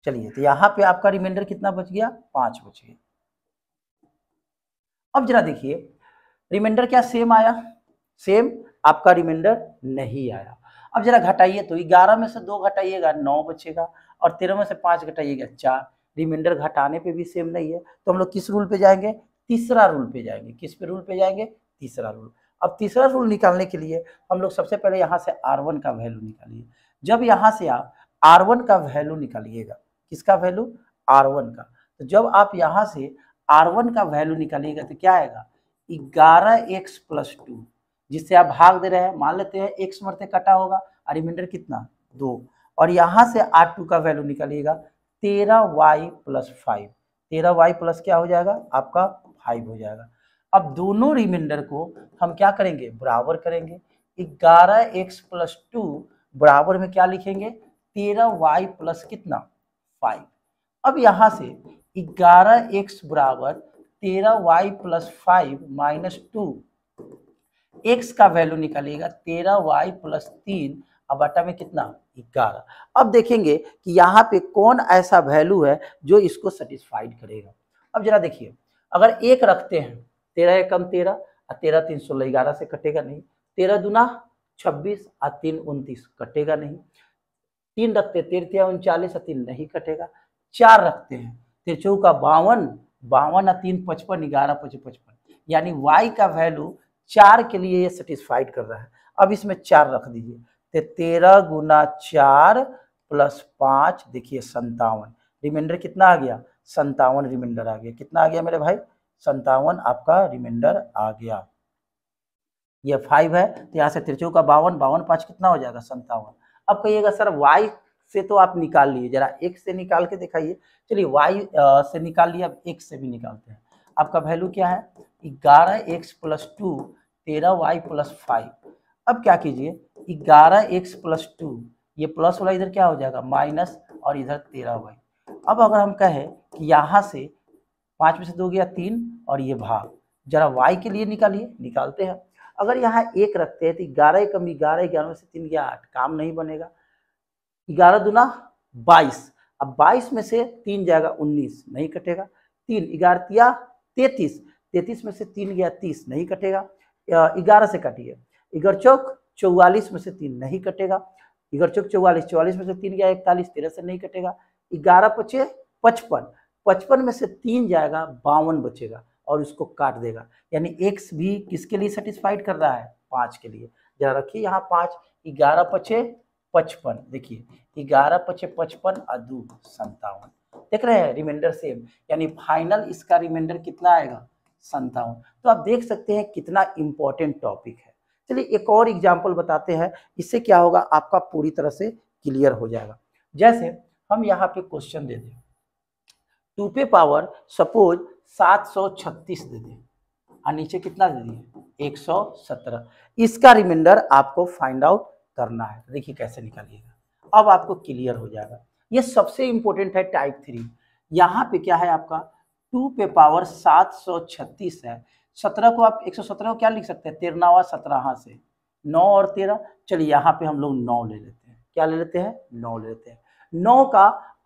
चलिए तो यहाँ पे आपका रिमाइंडर कितना बच गया पांच बच गया अब जरा देखिए रिमाइंडर क्या सेम आया सेम आपका रिमाइंडर नहीं आया अब जरा घटाइए तो ग्यारह में से दो घटाइएगा नौ बचेगा और तेरह में से पांच घटाइएगा चार रिमाइंडर घटाने पे भी सेम नहीं है तो हम लोग किस रूल पे जाएंगे तीसरा रूल पे जाएंगे किस पे रूल पे जाएंगे तीसरा रूल अब तीसरा रूल निकालने के लिए हम लोग सबसे पहले यहाँ से आर वन का वैल्यू निकालिए जब यहाँ से आप आर वन का वैल्यू निकालिएगा किसका वैल्यू आर वन का तो जब आप यहाँ से आर वन का वैल्यू निकालिएगा तो क्या आएगा ग्यारह एक्स प्लस टू जिससे आप भाग दे रहे हैं मान लेते हैं एक्स मरते कटा होगा और रिमाइंडर कितना दो और यहाँ से आर टू का वैल्यू निकालिएगा तेरह वाई प्लस फाइव तेरह वाई प्लस क्या हो जाएगा आपका फाइव हो जाएगा अब दोनों रिमाइंडर को हम क्या करेंगे बराबर करेंगे ग्यारह एक्स प्लस टू बराबर में क्या लिखेंगे तेरह वाई प्लस कितना फाइव अब यहाँ से ग्यारह एक्स बराबर तेरह Y plus five minus two X का वैल्यू निकालेगा तेरह वाई प्लस तीन अब बटा में कितना ग्यारह अब देखेंगे कि यहाँ पे कौन ऐसा वैल्यू है जो इसको सेटिस्फाइड करेगा अब जरा देखिए अगर एक रखते हैं तेरह एकम तेरह और तेरह तीन सोलह ग्यारह से कटेगा नहीं तेरह दुना छब्बीस और तीन उनतीस कटेगा नहीं तीन रखते तिरतिया उनचालीस तीन नहीं कटेगा चार रखते हैं तिरचौ का बावन बावन तीन पचपन ग्यारह पचपन पचपन यानी वाई का वैल्यू चार के लिए ये सेटिस्फाइड कर रहा है अब इसमें चार रख दीजिए तो तेरह गुना चार प्लस पाँच देखिए संतावन रिमाइंडर कितना आ गया संतावन रिमाइंडर आ गया कितना आ गया मेरे भाई संतावन आपका रिमाइंडर आ गया ये फाइव है तो यहाँ से त्रिचू का बावन बावन पाँच कितना हो जाएगा संतावन अब कहिएगा सर वाई से तो आप निकाल लिए जरा एक से निकाल के दिखाइए चलिए वाई से निकाल लिए अब एक से भी निकालते हैं आपका वैल्यू क्या है ग्यारह एक्स प्लस टू तेरह वाई प्लस फाइव अब क्या कीजिए ग्यारह एक्स प्लस टू ये प्लस वाला इधर क्या हो जाएगा माइनस और इधर तेरह वाई अब अगर हम कहें कि यहाँ से पाँच में से दो गया तीन और ये भाग जरा वाई के लिए निकालिए निकालते हैं अगर यहाँ एक रखते हैं तो ग्यारह कम ग्यारह ग्यारह में से तीन गया आठ काम नहीं बनेगा ग्यारह दुना बाईस अब बाईस में से तीन जाएगा उन्नीस नहीं कटेगा तीन ग्यारतिया तैतीस तैतीस में से तीन गया तीस नहीं कटेगा ग्यारह से कटिए इगर चौक चौवालीस में से तीन नहीं कटेगा इगर चौक चौवालीस चौवालीस में से तीन गया इकतालीस तेरह से नहीं कटेगा ग्यारह पचे पचपन पचपन में से तीन जाएगा बावन बचेगा और इसको काट देगा यानी एक्स भी किसके लिए सेटिस्फाइड कर रहा है पाँच के लिए जरा रखिए यहाँ पाँच ग्यारह पचे पचपन देखिए ग्यारह पचे पचपन और दो संतावन देख रहे हैं रिमाइंडर सेम यानी फाइनल इसका रिमाइंडर कितना आएगा संतावन तो आप देख सकते हैं कितना इंपॉर्टेंट टॉपिक है चलिए एक और एग्जाम्पल बताते हैं इससे क्या होगा आपका पूरी तरह से क्लियर हो जाएगा जैसे हम यहाँ पे क्वेश्चन दे दें टू पे पावर सपोज सात सौ छत्तीस दे दें और नीचे कितना दे दिए एक सौ सत्रह इसका रिमाइंडर आपको फाइंड आउट करना है देखिए कैसे निकालिएगा अब आपको क्लियर हो जाएगा ये सबसे इंपॉर्टेंट है टाइप थ्री यहाँ पे क्या है आपका टू पे पावर सात सौ छत्तीस है सत्रह को आप एक सौ सत्रह को क्या लिख सकते हैं तेरहवा सत्रह से नौ और तेरह चलिए यहाँ पे हम लोग नौ ले लेते हैं क्या ले लेते हैं नौ ले लेते हैं नौ का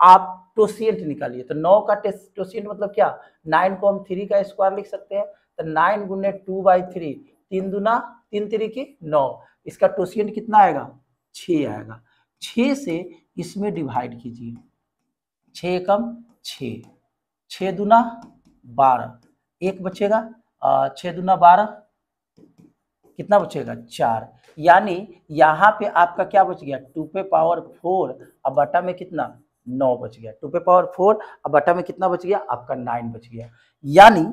आप टोसियंट निकालिए तो नौ का टोसियंट मतलब क्या नाइन को हम थ्री का स्क्वायर लिख सकते हैं तो नाइन गुने टू बाई थ्री तीन दुना तीन थ्री की नौ इसका टोसियंट कितना आएगा छ आएगा छ से इसमें डिवाइड कीजिए छ कम छ छ दुना बारह एक बचेगा छ दुना बारह कितना बचेगा चार यानी यहाँ पे आपका क्या बच गया टू पे पावर फोर अब बटा में कितना नौ बच गया टू पे पावर फोर अब बटा में कितना बच गया आपका नाइन बच गया यानी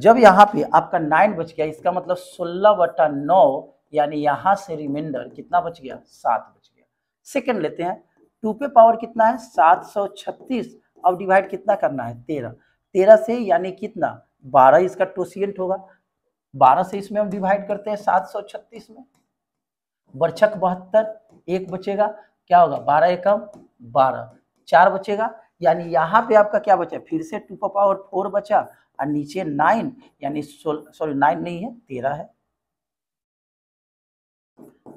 जब यहाँ पे आपका नाइन बच गया इसका मतलब सोलह बटा नौ यानी यहां से रिमाइंडर कितना बच गया सात बच गया सेकंड लेते हैं टू पे पावर कितना है सात सौ छत्तीस अब डिवाइड कितना करना है तेरह तेरह से यानी कितना बारह इसका टोसियंट होगा बारह से इसमें हम डिवाइड करते हैं सात सौ छत्तीस में बरछक बहत्तर एक बचेगा क्या होगा बारह एकम बारह चार बचेगा यानी यहाँ पे आपका क्या बचा फिर से टू का पावर फोर बचा और नीचे नाइन यानी सॉरी नाइन नहीं है तेरह है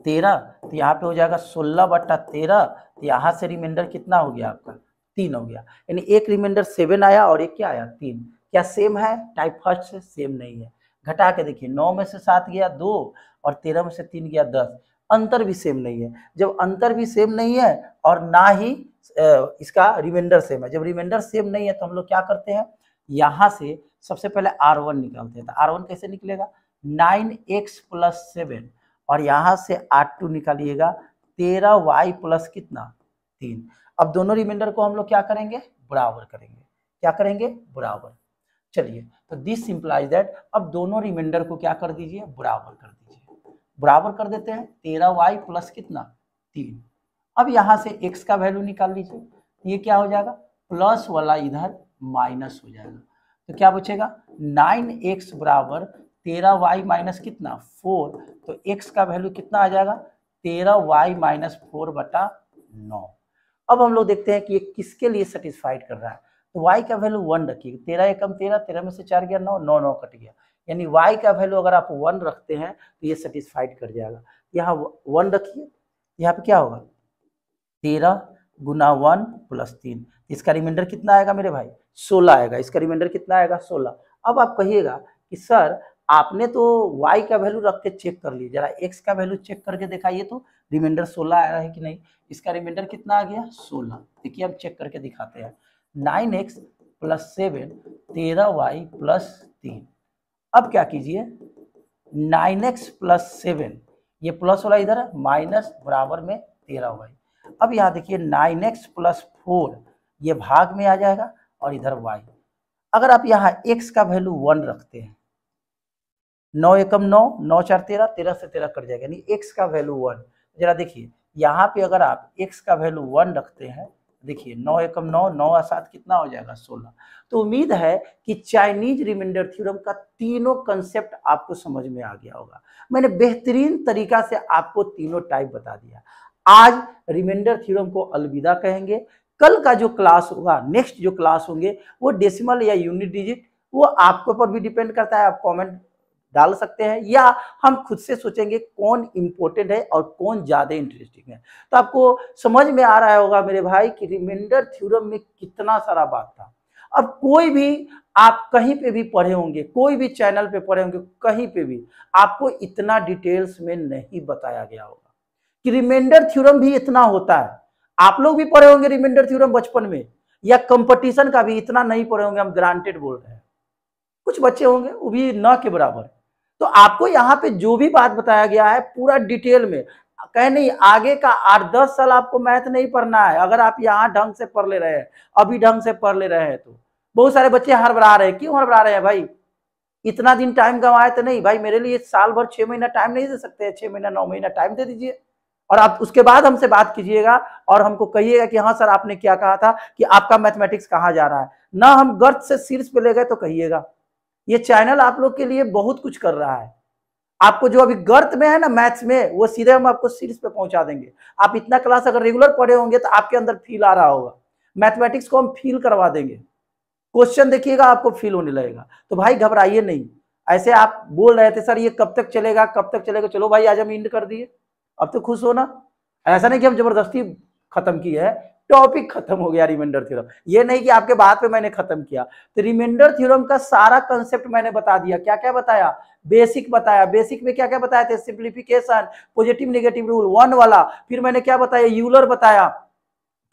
तेरह तो यहाँ पे हो जाएगा सोलह बट्टा तेरह तो यहाँ से रिमाइंडर कितना हो गया आपका तीन हो गया यानी एक रिमाइंडर सेवन आया और एक क्या आया तीन क्या सेम है टाइप फर्स्ट से सेम नहीं है घटा के देखिए नौ में से सात गया दो और तेरह में से तीन गया दस अंतर भी सेम नहीं है जब अंतर भी सेम नहीं है और ना ही इसका रिमाइंडर सेम है जब रिमाइंडर सेम नहीं है तो हम लोग क्या करते हैं यहाँ से सबसे पहले आर वन निकालते हैं तो आर वन कैसे निकलेगा नाइन एक्स प्लस सेवन और यहाँ से आर टू निकालिएगा तेरह वाई प्लस कितना तीन अब दोनों रिमाइंडर को हम लोग क्या करेंगे बराबर करेंगे क्या करेंगे बराबर चलिए तो दिस इंप्लाइज दैट अब दोनों रिमाइंडर को क्या कर दीजिए बराबर कर दीजिए बराबर कर देते हैं तेरह वाई प्लस कितना तीन अब यहाँ से x का वैल्यू निकाल लीजिए ये क्या हो जाएगा प्लस वाला इधर माइनस हो जाएगा तो क्या बचेगा नाइन एक्स बराबर तेरह वाई माइनस कितना फोर तो एक्स का वैल्यू कितना आ जाएगा तेरह वाई माइनस फोर बटा नौ अब हम लोग देखते हैं कि ये किसके लिए सेटिस्फाइड कर रहा है तो वाई का वैल्यू वन रखिए तेरह एकम तेरह तेरह में से चार गया नौ नौ नौ कट गया यानी वाई का वैल्यू अगर आप वन रखते हैं तो ये सेटिस्फाइड कर जाएगा यहाँ वन रखिए यहाँ पे क्या होगा तेरह गुना वन प्लस तीन इसका रिमाइंडर कितना आएगा मेरे भाई सोलह आएगा इसका रिमाइंडर कितना आएगा सोलह अब आप कहिएगा कि सर आपने तो वाई का वैल्यू रख के चेक कर लिया जरा एक्स का वैल्यू चेक करके दिखाइए तो रिमाइंडर सोलह आ रहा है कि नहीं इसका रिमाइंडर कितना आ गया सोलह देखिए हम चेक करके दिखाते हैं नाइन एक्स प्लस सेवन तेरह वाई प्लस तीन अब क्या कीजिए नाइन एक्स प्लस सेवन ये प्लस वाला इधर माइनस बराबर में तेरह वाई अब यहाँ देखिए नाइन एक्स प्लस फोर ये भाग में आ जाएगा और इधर वाई अगर आप यहाँ एक्स का वैल्यू वन रखते हैं नौ एकम नौ नौ चार तेरह तेरह से तेरह कट जाएगा यानी एक्स का वैल्यू वन जरा देखिए यहाँ पे अगर आप एक्स का वैल्यू वन रखते हैं देखिए नौ एकम नौ नौ सात कितना हो जाएगा सोलह तो उम्मीद है कि चाइनीज रिमाइंडर थ्योरम का तीनों कंसेप्ट आपको समझ में आ गया होगा मैंने बेहतरीन तरीका से आपको तीनों टाइप बता दिया आज रिमाइंडर थ्योरम को अलविदा कहेंगे कल का जो क्लास होगा नेक्स्ट जो क्लास होंगे वो डेसिमल या यूनिट डिजिट वो आपके ऊपर भी डिपेंड करता है आप कमेंट डाल सकते हैं या हम खुद से सोचेंगे कौन इम्पोर्टेंट है और कौन ज़्यादा इंटरेस्टिंग है तो आपको समझ में आ रहा होगा मेरे भाई कि रिमाइंडर थ्योरम में कितना सारा बात था अब कोई भी आप कहीं पे भी पढ़े होंगे कोई भी चैनल पे पढ़े होंगे कहीं पे भी आपको इतना डिटेल्स में नहीं बताया गया होगा कि रिमाइंडर थ्योरम भी इतना होता है आप लोग भी पढ़े होंगे रिमाइंडर थ्योरम बचपन में या कंपटीशन का भी इतना नहीं पढ़े होंगे हम ग्रांटेड बोल रहे हैं कुछ बच्चे होंगे वो भी न के बराबर है तो आपको यहाँ पे जो भी बात बताया गया है पूरा डिटेल में कह नहीं आगे का आठ दस साल आपको मैथ नहीं पढ़ना है अगर आप यहाँ ढंग से पढ़ ले रहे हैं अभी ढंग से पढ़ ले रहे हैं तो बहुत सारे बच्चे हड़बड़ा रहे हैं क्यों हड़बड़ा रहे हैं भाई इतना दिन टाइम गंवाए तो नहीं भाई मेरे लिए साल भर छह महीना टाइम नहीं दे सकते छह महीना नौ महीना टाइम दे दीजिए और आप उसके बाद हमसे बात कीजिएगा और हमको कहिएगा कि हाँ सर आपने क्या कहा था कि आपका मैथमेटिक्स कहाँ जा रहा है ना हम गर्द से शीर्ष पे ले गए तो कहिएगा ये चैनल आप लोग के लिए बहुत कुछ कर रहा है आपको जो अभी गर्त में है ना मैथ्स में वो सीधे हम आपको सीरीज पे पहुंचा देंगे आप इतना क्लास अगर रेगुलर पढ़े होंगे तो आपके अंदर फील आ रहा होगा मैथमेटिक्स को हम फील करवा देंगे क्वेश्चन देखिएगा आपको फील होने लगेगा तो भाई घबराइए नहीं ऐसे आप बोल रहे थे सर ये कब तक चलेगा कब तक चलेगा चलो भाई आज हम इंड कर दिए अब तो खुश होना ऐसा नहीं कि हम जबरदस्ती खत्म की है टॉपिक खत्म हो गया रिमाइंडर थ्योरम ये नहीं कि आपके बात पे मैंने खत्म किया तो रिमाइंडर थ्योरम का सारा कंसेप्ट मैंने बता दिया क्या क्या बताया बेसिक बताया बेसिक में क्या क्या बताया थे simplification positive negative rule one वाला फिर मैंने क्या बताया यूलर बताया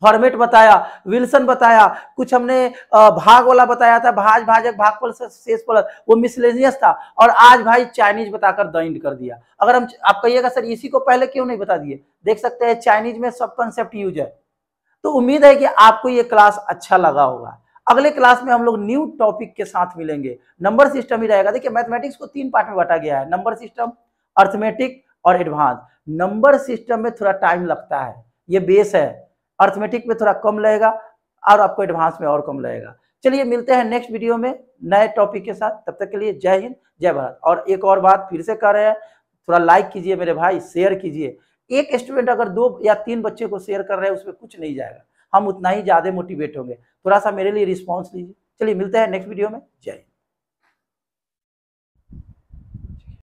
फॉर्मेट बताया विल्सन बताया कुछ हमने भाग वाला बताया था भाज भाजक भाग पल शेष पल वो मिसलेनियस था और आज भाई चाइनीज बताकर दंड कर दिया अगर हम आप कहिएगा सर इसी को पहले क्यों नहीं बता दिए देख सकते हैं चाइनीज में सब कंसेप्ट यूज है तो उम्मीद है कि आपको ये क्लास अच्छा लगा होगा अगले क्लास में हम लोग न्यू टॉपिक के साथ मिलेंगे नंबर सिस्टम ही रहेगा देखिए मैथमेटिक्स को तीन पार्ट में बांटा गया है नंबर सिस्टम अर्थमेटिक और एडवांस नंबर सिस्टम में थोड़ा टाइम लगता है ये बेस है अर्थमेटिक में थोड़ा कम लगेगा और आपको एडवांस में और कम लगेगा चलिए मिलते हैं नेक्स्ट वीडियो में नए टॉपिक के साथ तब तक के लिए जय हिंद जय भारत और एक और बात फिर से कर रहे हैं थोड़ा लाइक कीजिए मेरे भाई शेयर कीजिए एक स्टूडेंट अगर दो या तीन बच्चे को शेयर कर रहे हैं उसमें कुछ नहीं जाएगा हम उतना ही ज़्यादा मोटिवेट होंगे थोड़ा सा मेरे लिए रिस्पॉन्स लीजिए चलिए मिलते हैं नेक्स्ट वीडियो में जय हिंद